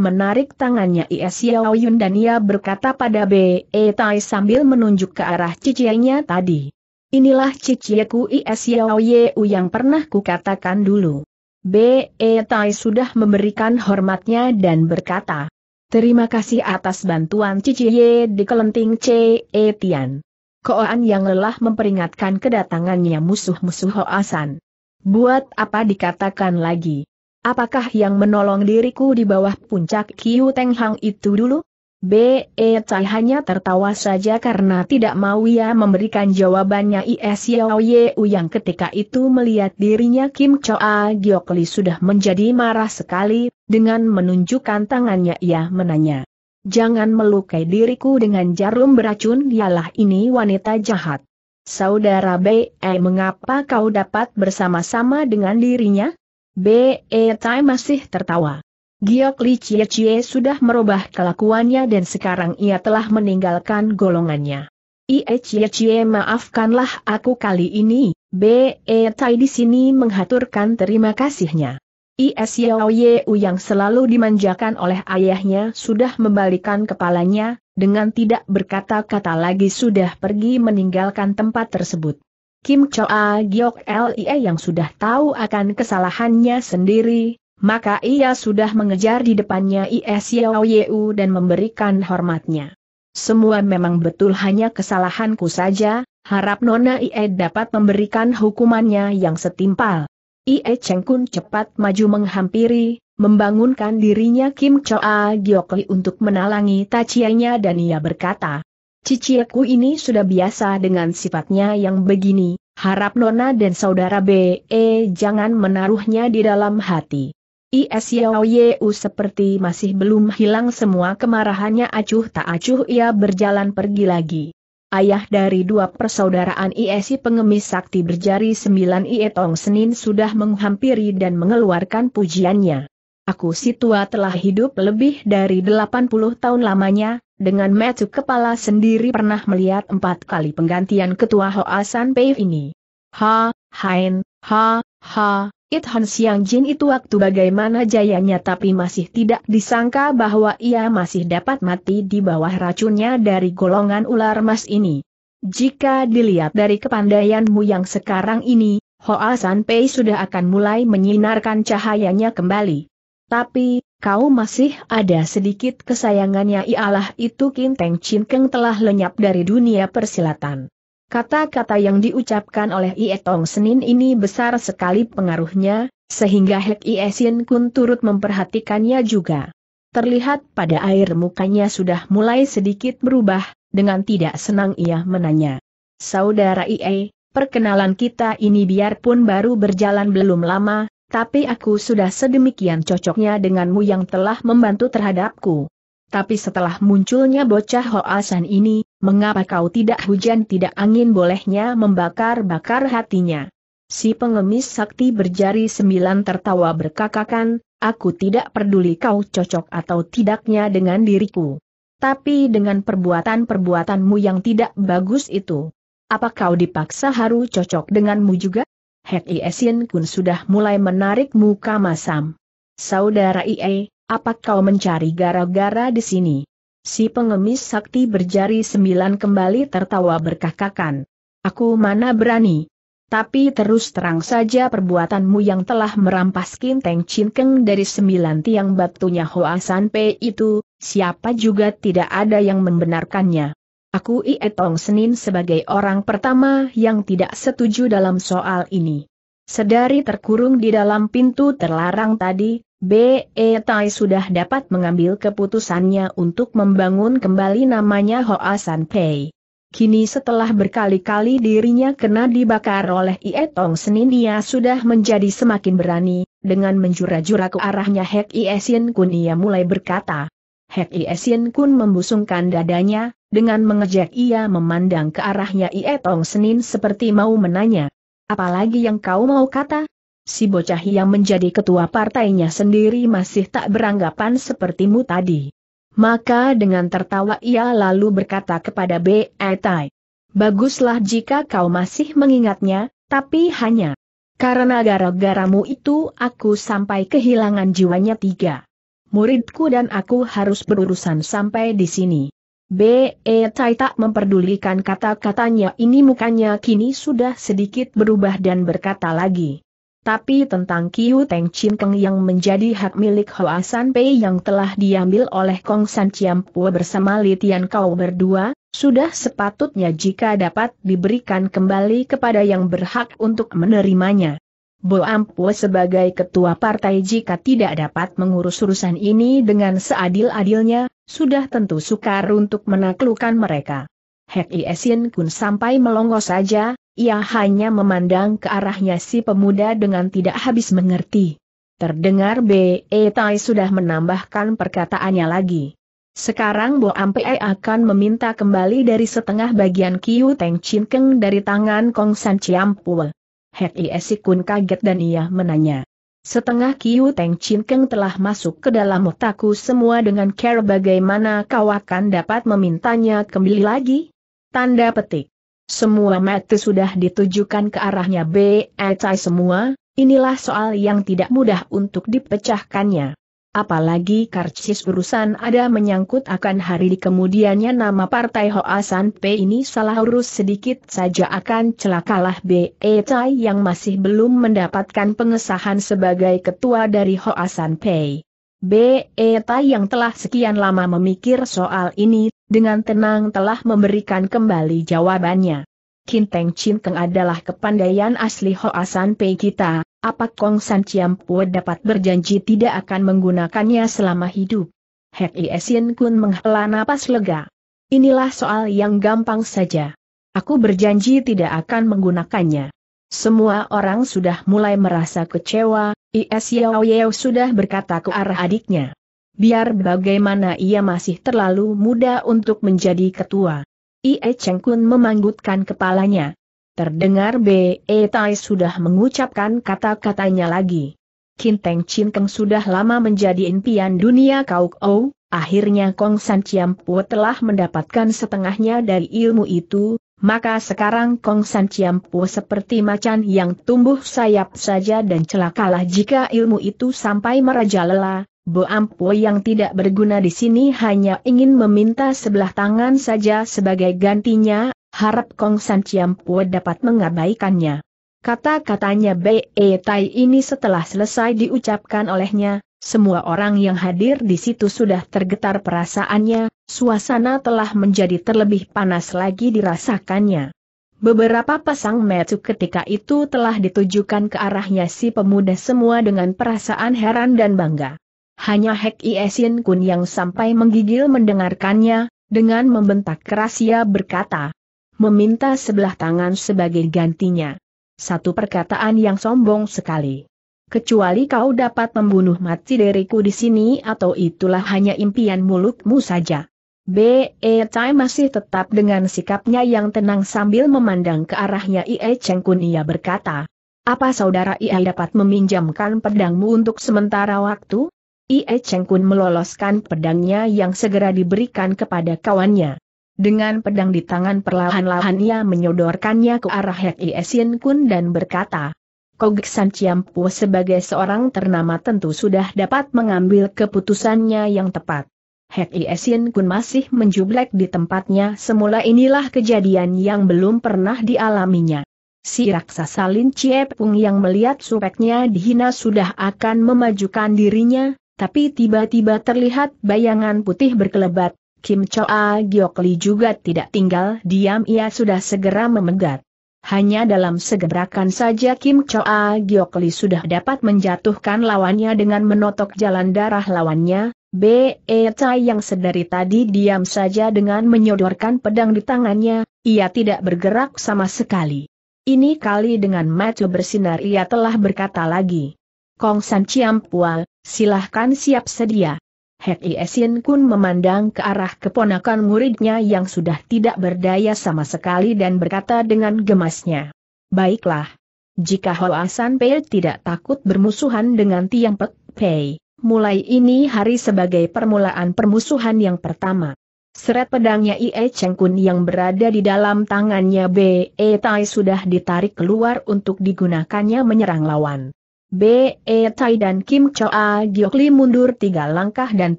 menarik tangannya Ie Xiao Yun dan ia berkata pada B.E. Tai sambil menunjuk ke arah ciciannya tadi. Inilah Cicieku Is Yao Yeu yang pernah kukatakan dulu. B.E. E tai sudah memberikan hormatnya dan berkata, Terima kasih atas bantuan Cicie di kelenting E. Tian. Koan yang lelah memperingatkan kedatangannya musuh-musuh Hoasan. Buat apa dikatakan lagi? Apakah yang menolong diriku di bawah puncak Kiu Teng Hang itu dulu? Be E. Tai hanya tertawa saja karena tidak mau ia memberikan jawabannya Is Yao Ye U yang ketika itu melihat dirinya Kim Choa Giok Li sudah menjadi marah sekali, dengan menunjukkan tangannya ia menanya. Jangan melukai diriku dengan jarum beracun ialah ini wanita jahat. Saudara Be, E. mengapa kau dapat bersama-sama dengan dirinya? Be E. Tai masih tertawa. Giok Li Chie Chie sudah merubah kelakuannya dan sekarang ia telah meninggalkan golongannya. Ie Chie Chie maafkanlah aku kali ini, B.E. Tai di sini menghaturkan terima kasihnya. Is Yao Ye yang selalu dimanjakan oleh ayahnya sudah membalikan kepalanya, dengan tidak berkata-kata lagi sudah pergi meninggalkan tempat tersebut. Kim Choa Giok Lie yang sudah tahu akan kesalahannya sendiri, maka ia sudah mengejar di depannya Is Yeu dan memberikan hormatnya. Semua memang betul hanya kesalahanku saja, harap Nona Ie dapat memberikan hukumannya yang setimpal. Ie Chengkun cepat maju menghampiri, membangunkan dirinya Kim Choa Giokli untuk menalangi tacianya dan ia berkata, Ciciaku ini sudah biasa dengan sifatnya yang begini, harap Nona dan Saudara BE jangan menaruhnya di dalam hati. Isyou seperti masih belum hilang semua kemarahannya acuh tak acuh ia berjalan pergi lagi. Ayah dari dua persaudaraan ISI iya pengemis sakti berjari sembilan Ietong iya Senin sudah menghampiri dan mengeluarkan pujiannya. Aku si tua telah hidup lebih dari 80 tahun lamanya, dengan metu kepala sendiri pernah melihat empat kali penggantian ketua Hoasan Pei ini. Ha, Hain, ha, ha, It Han Siang Jin itu waktu bagaimana jayanya tapi masih tidak disangka bahwa ia masih dapat mati di bawah racunnya dari golongan ular emas ini. Jika dilihat dari kepandaianmu yang sekarang ini, Hoa San Pei sudah akan mulai menyinarkan cahayanya kembali. Tapi, kau masih ada sedikit kesayangannya ialah itu Kim Teng Chin Keng telah lenyap dari dunia persilatan. Kata-kata yang diucapkan oleh Ietong Senin ini besar sekali pengaruhnya, sehingga Hek Iesin Kun turut memperhatikannya juga. Terlihat pada air mukanya sudah mulai sedikit berubah, dengan tidak senang ia menanya. Saudara Ie, perkenalan kita ini biarpun baru berjalan belum lama, tapi aku sudah sedemikian cocoknya denganmu yang telah membantu terhadapku. Tapi setelah munculnya bocah Hoasan ini, Mengapa kau tidak hujan tidak angin bolehnya membakar-bakar hatinya? Si pengemis sakti berjari sembilan tertawa berkakakan, aku tidak peduli kau cocok atau tidaknya dengan diriku. Tapi dengan perbuatan-perbuatanmu yang tidak bagus itu, apa kau dipaksa haru cocok denganmu juga? Hek Iesin Kun sudah mulai menarik muka masam. Saudara Ie, apa kau mencari gara-gara di sini? Si pengemis sakti berjari sembilan kembali tertawa berkakakan. Aku mana berani. Tapi terus terang saja perbuatanmu yang telah merampas Kinteng Cinkeng dari sembilan tiang batunya Hoa Sanpe itu, siapa juga tidak ada yang membenarkannya. Aku Ietong Senin sebagai orang pertama yang tidak setuju dalam soal ini. Sedari terkurung di dalam pintu terlarang tadi, BE Tai sudah dapat mengambil keputusannya untuk membangun kembali namanya Hoa San Pei. Kini setelah berkali-kali dirinya kena dibakar oleh Ie Tong Senin ia sudah menjadi semakin berani, dengan menjura-jura ke arahnya Hek Iesin Kun ia mulai berkata. Hek Iesin Kun membusungkan dadanya, dengan mengejek ia memandang ke arahnya Ie Tong Senin seperti mau menanya. Apalagi yang kau mau kata? si bocah yang menjadi ketua partainya sendiri masih tak beranggapan sepertimu tadi. Maka dengan tertawa ia lalu berkata kepada B.E. Tai, Baguslah jika kau masih mengingatnya, tapi hanya karena gara-garamu itu aku sampai kehilangan jiwanya tiga. Muridku dan aku harus berurusan sampai di sini. B.E. Tai tak memperdulikan kata-katanya ini mukanya kini sudah sedikit berubah dan berkata lagi. Tapi tentang Kiu Teng Chin Keng yang menjadi hak milik Hoa San Pei yang telah diambil oleh Kong San Chiam Pua bersama Li Tian Kau berdua, sudah sepatutnya jika dapat diberikan kembali kepada yang berhak untuk menerimanya. Bo Ampu sebagai ketua partai jika tidak dapat mengurus urusan ini dengan seadil-adilnya, sudah tentu sukar untuk menaklukkan mereka. Hek Iesin Kun sampai melongo saja, ia hanya memandang ke arahnya si pemuda dengan tidak habis mengerti. Terdengar B.E. Tai sudah menambahkan perkataannya lagi. Sekarang Bo Ampe e akan meminta kembali dari setengah bagian Kiu Teng Chin Keng dari tangan Kong San Chiampul. Hek Iesi Kun kaget dan ia menanya. Setengah Kiu Teng Chin Keng telah masuk ke dalam otakku semua dengan care bagaimana kau akan dapat memintanya kembali lagi? Tanda petik. Semua mata sudah ditujukan ke arahnya B.E.C.I. semua, inilah soal yang tidak mudah untuk dipecahkannya. Apalagi karcis urusan ada menyangkut akan hari di kemudiannya nama partai Hoasan P ini salah urus sedikit saja akan celakalah B.E.C.I. yang masih belum mendapatkan pengesahan sebagai ketua dari Hoasan P. Beta yang telah sekian lama memikir soal ini, dengan tenang telah memberikan kembali jawabannya. Kinteng Chin Keng adalah kepandaian asli Hoasan Pei kita, apa Kong San Chiam Pue dapat berjanji tidak akan menggunakannya selama hidup? Hek Iesin Kun menghela napas lega. Inilah soal yang gampang saja. Aku berjanji tidak akan menggunakannya. Semua orang sudah mulai merasa kecewa, Is Yao Yao sudah berkata ke arah adiknya. Biar bagaimana ia masih terlalu muda untuk menjadi ketua. Ie Cheng Kun memanggutkan kepalanya. Terdengar B.E. E tai sudah mengucapkan kata-katanya lagi. Kinteng Cinkeng sudah lama menjadi impian dunia Kau Kou, akhirnya Kong San Chiam telah mendapatkan setengahnya dari ilmu itu, maka sekarang Kong San Chiam Po seperti macan yang tumbuh sayap saja dan celakalah jika ilmu itu sampai merajalela, Bo Ampu yang tidak berguna di sini hanya ingin meminta sebelah tangan saja sebagai gantinya, harap Kong San Chiam Po dapat mengabaikannya. Kata-katanya Be e Tai ini setelah selesai diucapkan olehnya, semua orang yang hadir di situ sudah tergetar perasaannya, suasana telah menjadi terlebih panas lagi dirasakannya. Beberapa pasang metu ketika itu telah ditujukan ke arahnya si pemuda semua dengan perasaan heran dan bangga. Hanya Hek Iesin Kun yang sampai menggigil mendengarkannya, dengan membentak keras ia berkata, meminta sebelah tangan sebagai gantinya. Satu perkataan yang sombong sekali. Kecuali kau dapat membunuh mati diriku di sini atau itulah hanya impian mulutmu saja. B. E. Tai masih tetap dengan sikapnya yang tenang sambil memandang ke arahnya Ie Cheng Kun ia berkata. Apa saudara Ie dapat meminjamkan pedangmu untuk sementara waktu? Ie Cheng Kun meloloskan pedangnya yang segera diberikan kepada kawannya. Dengan pedang di tangan perlahan-lahan ia menyodorkannya ke arah Hek Ie Sien Kun dan berkata. Kogik San Ciampu sebagai seorang ternama tentu sudah dapat mengambil keputusannya yang tepat. Hek Iesin Kun masih menjublek di tempatnya semula inilah kejadian yang belum pernah dialaminya. Si raksasa Lin Ciepung yang melihat supeknya dihina sudah akan memajukan dirinya, tapi tiba-tiba terlihat bayangan putih berkelebat, Kim Choa Giokli juga tidak tinggal diam ia sudah segera memegat. Hanya dalam segebrakan saja Kim Choa Giokli sudah dapat menjatuhkan lawannya dengan menotok jalan darah lawannya, Cai yang sedari tadi diam saja dengan menyodorkan pedang di tangannya, ia tidak bergerak sama sekali. Ini kali dengan mata bersinar ia telah berkata lagi. Kong San Chiam Pual, silahkan siap sedia. Hek Iesin Kun memandang ke arah keponakan muridnya yang sudah tidak berdaya sama sekali dan berkata dengan gemasnya. Baiklah. Jika Hoa San Pei tidak takut bermusuhan dengan Tiang Pek Pei, mulai ini hari sebagai permulaan permusuhan yang pertama. Seret pedangnya Ie Cheng Kun yang berada di dalam tangannya B.E. Tai sudah ditarik keluar untuk digunakannya menyerang lawan. B.E. Tai dan Kim Choa Giokli mundur tiga langkah dan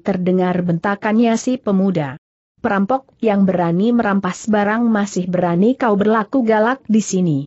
terdengar bentakannya si pemuda. Perampok yang berani merampas barang masih berani kau berlaku galak di sini.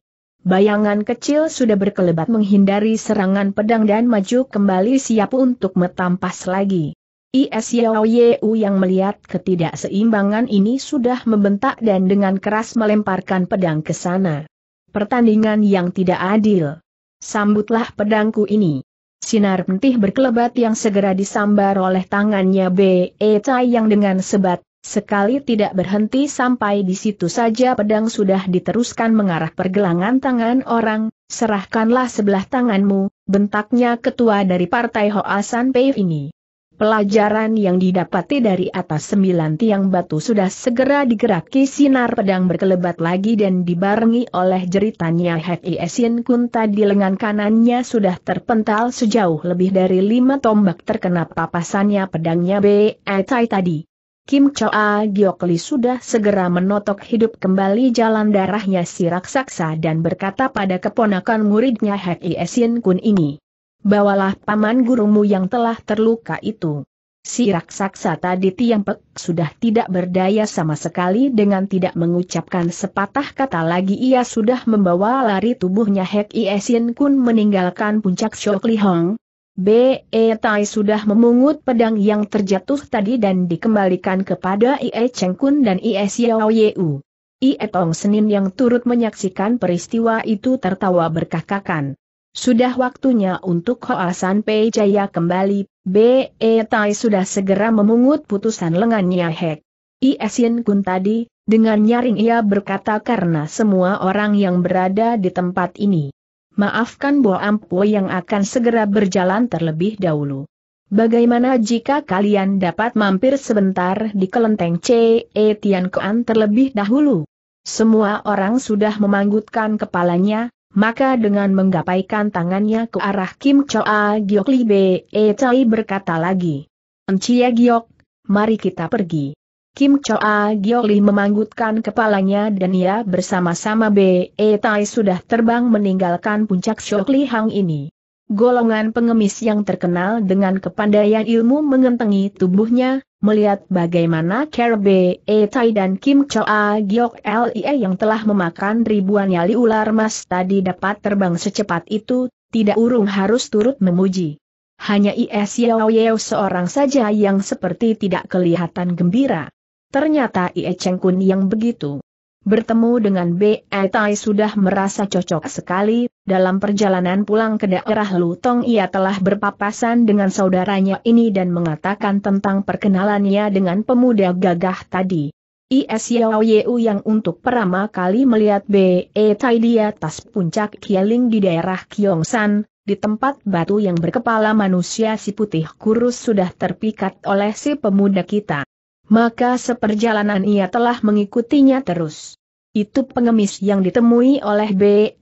Bayangan kecil sudah berkelebat menghindari serangan pedang dan maju kembali siap untuk metampas lagi. Is Yao Yeu yang melihat ketidakseimbangan ini sudah membentak dan dengan keras melemparkan pedang ke sana. Pertandingan yang tidak adil. Sambutlah pedangku ini. Sinar pentih berkelebat yang segera disambar oleh tangannya B.E. Tai yang dengan sebat Sekali tidak berhenti sampai di situ saja pedang sudah diteruskan mengarah pergelangan tangan orang, serahkanlah sebelah tanganmu, bentaknya ketua dari partai Hoasan Pei ini. Pelajaran yang didapati dari atas sembilan tiang batu sudah segera digeraki sinar pedang berkelebat lagi dan dibarengi oleh jeritannya Hek Iesin kun tadi lengan kanannya sudah terpental sejauh lebih dari lima tombak terkena papasannya pedangnya B.E. Tai tadi. Kim Choa Giokli sudah segera menotok hidup kembali jalan darahnya si raksasa dan berkata pada keponakan muridnya Hek Iesin Kun ini. Bawalah paman gurumu yang telah terluka itu. Si raksasa tadi Tiang Pek sudah tidak berdaya sama sekali dengan tidak mengucapkan sepatah kata lagi ia sudah membawa lari tubuhnya Hek Iesin Kun meninggalkan puncak Shok Li Hong, Be Tai sudah memungut pedang yang terjatuh tadi dan dikembalikan kepada I. E. Cheng Kun dan I. E. Xiao Yu. I. E. Tong Senin yang turut menyaksikan peristiwa itu tertawa berkakakan. Sudah waktunya untuk Hoa San Pei Jaya kembali, Be Tai sudah segera memungut putusan lengannya Hek. I. E. Kun tadi, dengan nyaring ia berkata karena semua orang yang berada di tempat ini Maafkan Bo Ampo yang akan segera berjalan terlebih dahulu. Bagaimana jika kalian dapat mampir sebentar di kelenteng C. E. Tian terlebih dahulu? Semua orang sudah memanggutkan kepalanya, maka dengan menggapaikan tangannya ke arah Kim Choa Giok Li B. E. Chai berkata lagi. Encia Giok, mari kita pergi. Kim Choa Gioli memanggutkan kepalanya dan ia bersama-sama B.E. Tai sudah terbang meninggalkan puncak Shok Li Hang ini. Golongan pengemis yang terkenal dengan kepandaian ilmu mengentengi tubuhnya, melihat bagaimana Kera B.E. Tai dan Kim Choa Giok L.I.E. yang telah memakan ribuan nyali ular mas tadi dapat terbang secepat itu, tidak urung harus turut memuji. Hanya Is Yeo Yeo seorang saja yang seperti tidak kelihatan gembira. Ternyata Ie Cheng Kun yang begitu. Bertemu dengan B. Tai sudah merasa cocok sekali, dalam perjalanan pulang ke daerah Lutong ia telah berpapasan dengan saudaranya ini dan mengatakan tentang perkenalannya dengan pemuda gagah tadi. Is Yao Yeu yang untuk pertama kali melihat B. Tai di atas puncak Kieling di daerah Kyongsan, di tempat batu yang berkepala manusia si putih kurus sudah terpikat oleh si pemuda kita maka seperjalanan ia telah mengikutinya terus. Itu pengemis yang ditemui oleh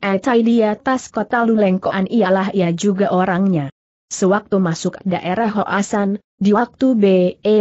Tai di atas kota Lulengkoan ialah ia juga orangnya. Sewaktu masuk daerah Hoasan, di waktu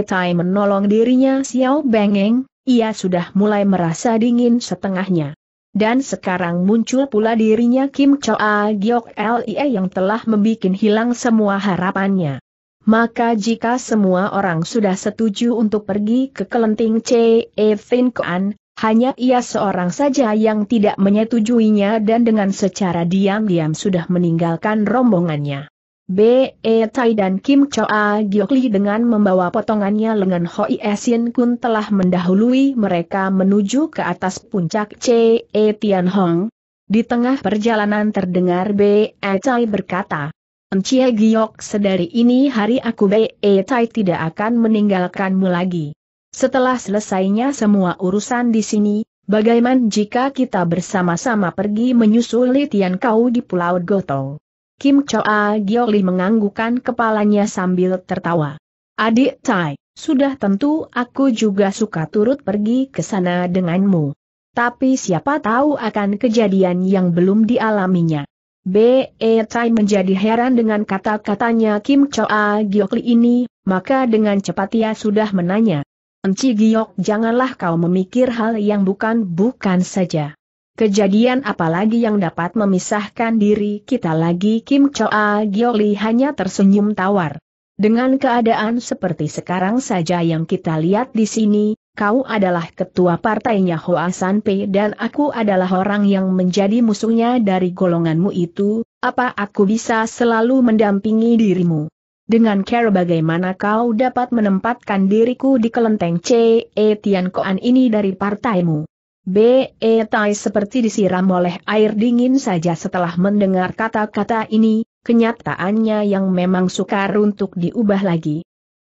Tai menolong dirinya Xiao Bengeng, ia sudah mulai merasa dingin setengahnya. Dan sekarang muncul pula dirinya Kim Choa Giok Lie yang telah membuat hilang semua harapannya. Maka jika semua orang sudah setuju untuk pergi ke kelenting C. E. Finkoan, hanya ia seorang saja yang tidak menyetujuinya dan dengan secara diam-diam sudah meninggalkan rombongannya. B. E. Tai dan Kim Choa Giokli dengan membawa potongannya lengan Hoi Esin Kun telah mendahului mereka menuju ke atas puncak C. E. Tian Hong. Di tengah perjalanan terdengar B. E. Tai berkata, Encik Giok sedari ini hari aku Be Tai tidak akan meninggalkanmu lagi. Setelah selesainya semua urusan di sini, bagaimana jika kita bersama-sama pergi menyusul litian Kau di Pulau Gotong? Kim Choa Gioli menganggukan kepalanya sambil tertawa. Adik Tai, sudah tentu aku juga suka turut pergi ke sana denganmu. Tapi siapa tahu akan kejadian yang belum dialaminya. Be Tai menjadi heran dengan kata-katanya Kim Choa Giokli ini, maka dengan cepat ia sudah menanya. Enci Giok janganlah kau memikir hal yang bukan-bukan saja. Kejadian apalagi yang dapat memisahkan diri kita lagi Kim Choa Giokli hanya tersenyum tawar. Dengan keadaan seperti sekarang saja yang kita lihat di sini, kau adalah ketua partainya Hoa San Sanpei dan aku adalah orang yang menjadi musuhnya dari golonganmu itu, apa aku bisa selalu mendampingi dirimu? Dengan cara bagaimana kau dapat menempatkan diriku di kelenteng C.E. E. Tian Koan ini dari partaimu? B. E. Tai seperti disiram oleh air dingin saja setelah mendengar kata-kata ini, kenyataannya yang memang sukar untuk diubah lagi.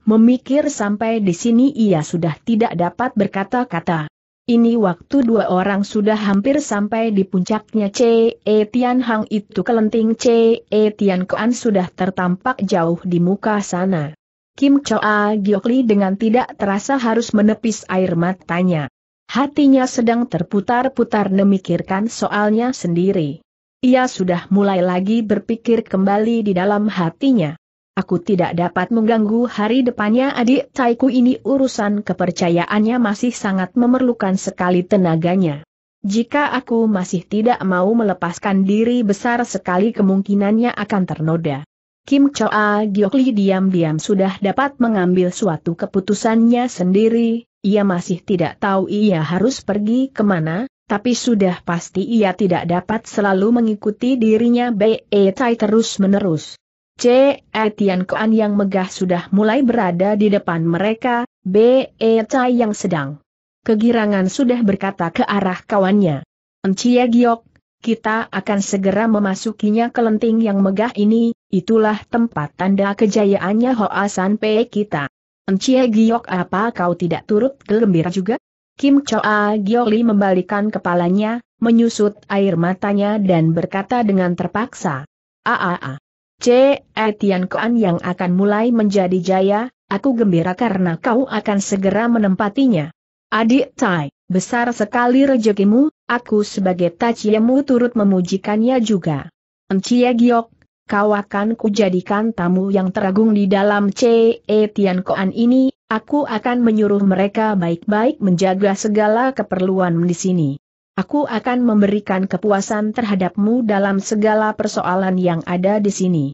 Memikir sampai di sini ia sudah tidak dapat berkata-kata. Ini waktu dua orang sudah hampir sampai di puncaknya C. E. Tian Hang itu kelenting C. E. Tian Kuan sudah tertampak jauh di muka sana. Kim Choa Giokli dengan tidak terasa harus menepis air matanya. Hatinya sedang terputar-putar memikirkan soalnya sendiri. Ia sudah mulai lagi berpikir kembali di dalam hatinya. Aku tidak dapat mengganggu hari depannya adik Taiku ini urusan kepercayaannya masih sangat memerlukan sekali tenaganya. Jika aku masih tidak mau melepaskan diri besar sekali kemungkinannya akan ternoda. Kim Choa Giokli diam-diam sudah dapat mengambil suatu keputusannya sendiri, ia masih tidak tahu ia harus pergi kemana, tapi sudah pasti ia tidak dapat selalu mengikuti dirinya B.E. Tai terus-menerus. C. Etian Koan yang megah sudah mulai berada di depan mereka, B. E. Chai yang sedang. Kegirangan sudah berkata ke arah kawannya. Encia Giok, kita akan segera memasukinya ke lenting yang megah ini, itulah tempat tanda kejayaannya Hoa San Pei kita. Encia Giok apa kau tidak turut gelembira juga? Kim Choa Gioli membalikan kepalanya, menyusut air matanya dan berkata dengan terpaksa. Aaah. C. Etian Kuan yang akan mulai menjadi jaya, aku gembira karena kau akan segera menempatinya. Adik Tai, besar sekali rezekimu, aku sebagai taciamu turut memujikannya juga. Encia Giok, kau akan kujadikan tamu yang teragung di dalam C. Etian Kuan ini, aku akan menyuruh mereka baik-baik menjaga segala keperluan di sini. Aku akan memberikan kepuasan terhadapmu dalam segala persoalan yang ada di sini.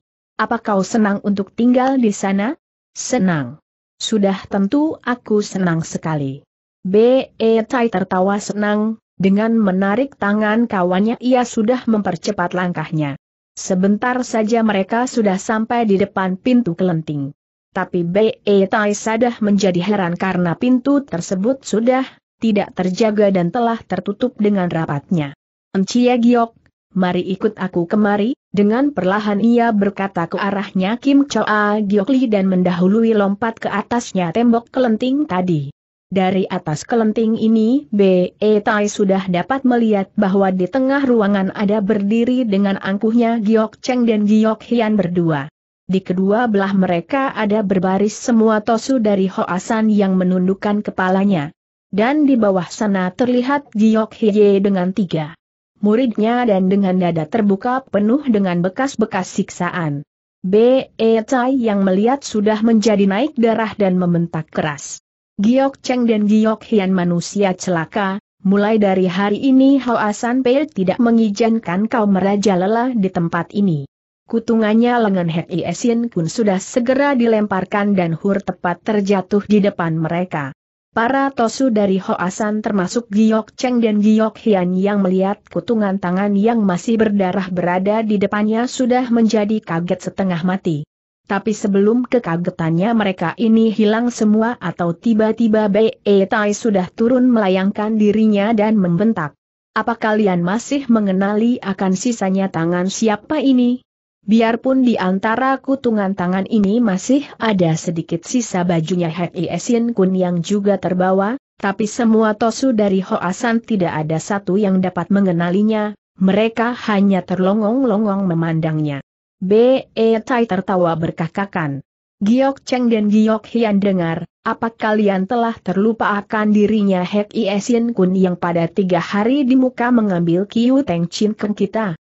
Apa kau senang untuk tinggal di sana? Senang. Sudah tentu aku senang sekali. B.E. Tai tertawa senang, dengan menarik tangan kawannya ia sudah mempercepat langkahnya. Sebentar saja mereka sudah sampai di depan pintu kelenting. Tapi B.E. Tai sadah menjadi heran karena pintu tersebut sudah tidak terjaga dan telah tertutup dengan rapatnya. Encia Giok, mari ikut aku kemari, dengan perlahan ia berkata ke arahnya Kim Choa Giokli dan mendahului lompat ke atasnya tembok kelenting tadi. Dari atas kelenting ini, B.E. Tai sudah dapat melihat bahwa di tengah ruangan ada berdiri dengan angkuhnya Giok Cheng dan Giok Hian berdua. Di kedua belah mereka ada berbaris semua tosu dari Hoasan yang menundukkan kepalanya dan di bawah sana terlihat Giok Hye dengan tiga muridnya dan dengan dada terbuka penuh dengan bekas-bekas siksaan. B.E. E Chai yang melihat sudah menjadi naik darah dan membentak keras. Giok Cheng dan Giok Hian manusia celaka, mulai dari hari ini Hoa Pei tidak mengizinkan kau lelah di tempat ini. Kutungannya lengan Hek Iesin Kun sudah segera dilemparkan dan Hur tepat terjatuh di depan mereka. Para tosu dari Hoasan termasuk Giok Cheng dan Giok Hian yang melihat kutungan tangan yang masih berdarah berada di depannya sudah menjadi kaget setengah mati. Tapi sebelum kekagetannya mereka ini hilang semua atau tiba-tiba Be Tai sudah turun melayangkan dirinya dan membentak. Apa kalian masih mengenali akan sisanya tangan siapa ini? Biarpun di antara kutungan tangan ini masih ada sedikit sisa bajunya Hei Esin Kun yang juga terbawa, tapi semua tosu dari Hoasan tidak ada satu yang dapat mengenalinya, mereka hanya terlongong-longong memandangnya. B.E. E tai tertawa berkakakan. Giok Cheng dan Giok Hian dengar, apa kalian telah terlupa akan dirinya Hek Esin Kun yang pada tiga hari di muka mengambil Kiu Teng Chin Keng kita?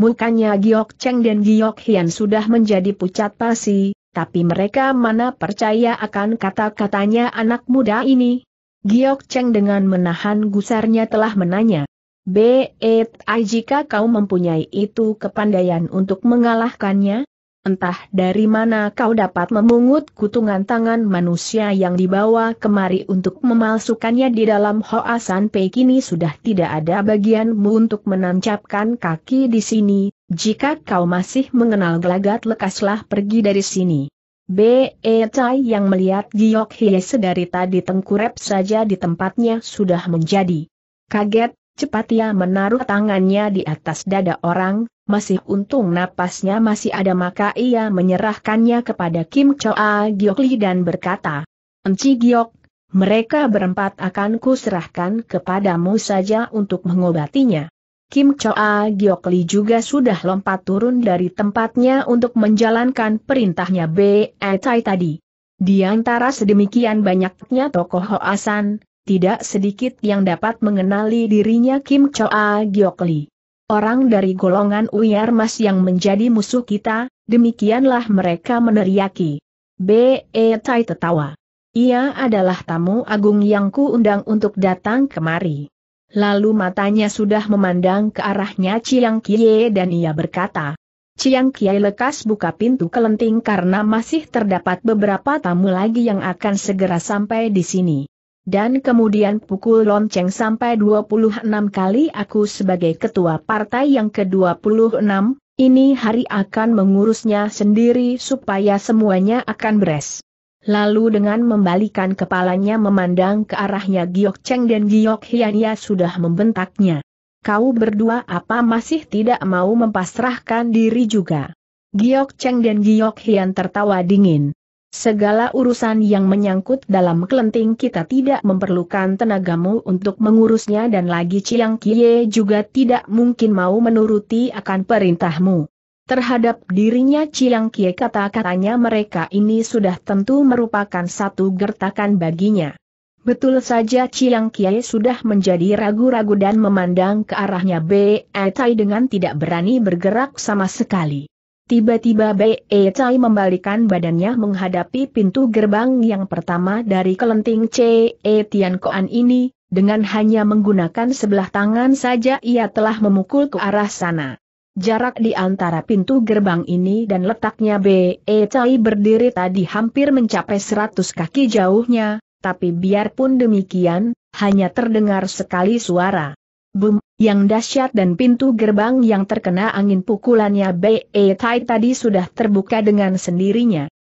Mukanya Giok Cheng dan Giok Hian sudah menjadi pucat pasi, tapi mereka mana percaya akan kata-katanya anak muda ini. Giok Cheng dengan menahan gusarnya telah menanya. B.E.T.I. jika kau mempunyai itu kepandaian untuk mengalahkannya, Entah dari mana kau dapat memungut kutungan tangan manusia yang dibawa kemari untuk memalsukannya di dalam Hoasan Pei kini sudah tidak ada bagianmu untuk menancapkan kaki di sini, jika kau masih mengenal gelagat lekaslah pergi dari sini. B.E. Chai yang melihat Giok Hiese dari tadi tengkurep saja di tempatnya sudah menjadi kaget, cepat ia menaruh tangannya di atas dada orang, masih untung napasnya masih ada maka ia menyerahkannya kepada Kim Choa Giokli dan berkata, Enci Giok, mereka berempat akan kuserahkan kepadamu saja untuk mengobatinya. Kim Choa Giokli juga sudah lompat turun dari tempatnya untuk menjalankan perintahnya B. Tai tadi. Di antara sedemikian banyaknya tokoh Hoasan, tidak sedikit yang dapat mengenali dirinya Kim Choa Giokli orang dari golongan Uyarmas yang menjadi musuh kita, demikianlah mereka meneriaki. Be Tai tertawa. Ia adalah tamu agung yang kuundang untuk datang kemari. Lalu matanya sudah memandang ke arahnya Chiang Kie dan ia berkata, Chiang Kie lekas buka pintu kelenting karena masih terdapat beberapa tamu lagi yang akan segera sampai di sini. Dan kemudian pukul lonceng sampai 26 kali aku sebagai ketua partai yang ke-26, ini hari akan mengurusnya sendiri supaya semuanya akan beres. Lalu dengan membalikan kepalanya memandang ke arahnya Giok Cheng dan Giok Hiania sudah membentaknya. Kau berdua apa masih tidak mau mempasrahkan diri juga? Giok Cheng dan Giok Hian tertawa dingin. Segala urusan yang menyangkut dalam kelenting kita tidak memerlukan tenagamu untuk mengurusnya dan lagi Ciang Kie juga tidak mungkin mau menuruti akan perintahmu. Terhadap dirinya Ciang Kie kata-katanya mereka ini sudah tentu merupakan satu gertakan baginya. Betul saja Ciang Kie sudah menjadi ragu-ragu dan memandang ke arahnya be Tai dengan tidak berani bergerak sama sekali. Tiba-tiba Bae Chai membalikan badannya menghadapi pintu gerbang yang pertama dari kelenting C. E. Tian Koan ini, dengan hanya menggunakan sebelah tangan saja ia telah memukul ke arah sana. Jarak di antara pintu gerbang ini dan letaknya Be Chai berdiri tadi hampir mencapai 100 kaki jauhnya, tapi biarpun demikian, hanya terdengar sekali suara. Bum, yang dahsyat dan pintu gerbang yang terkena angin pukulannya Be Tai tadi sudah terbuka dengan sendirinya.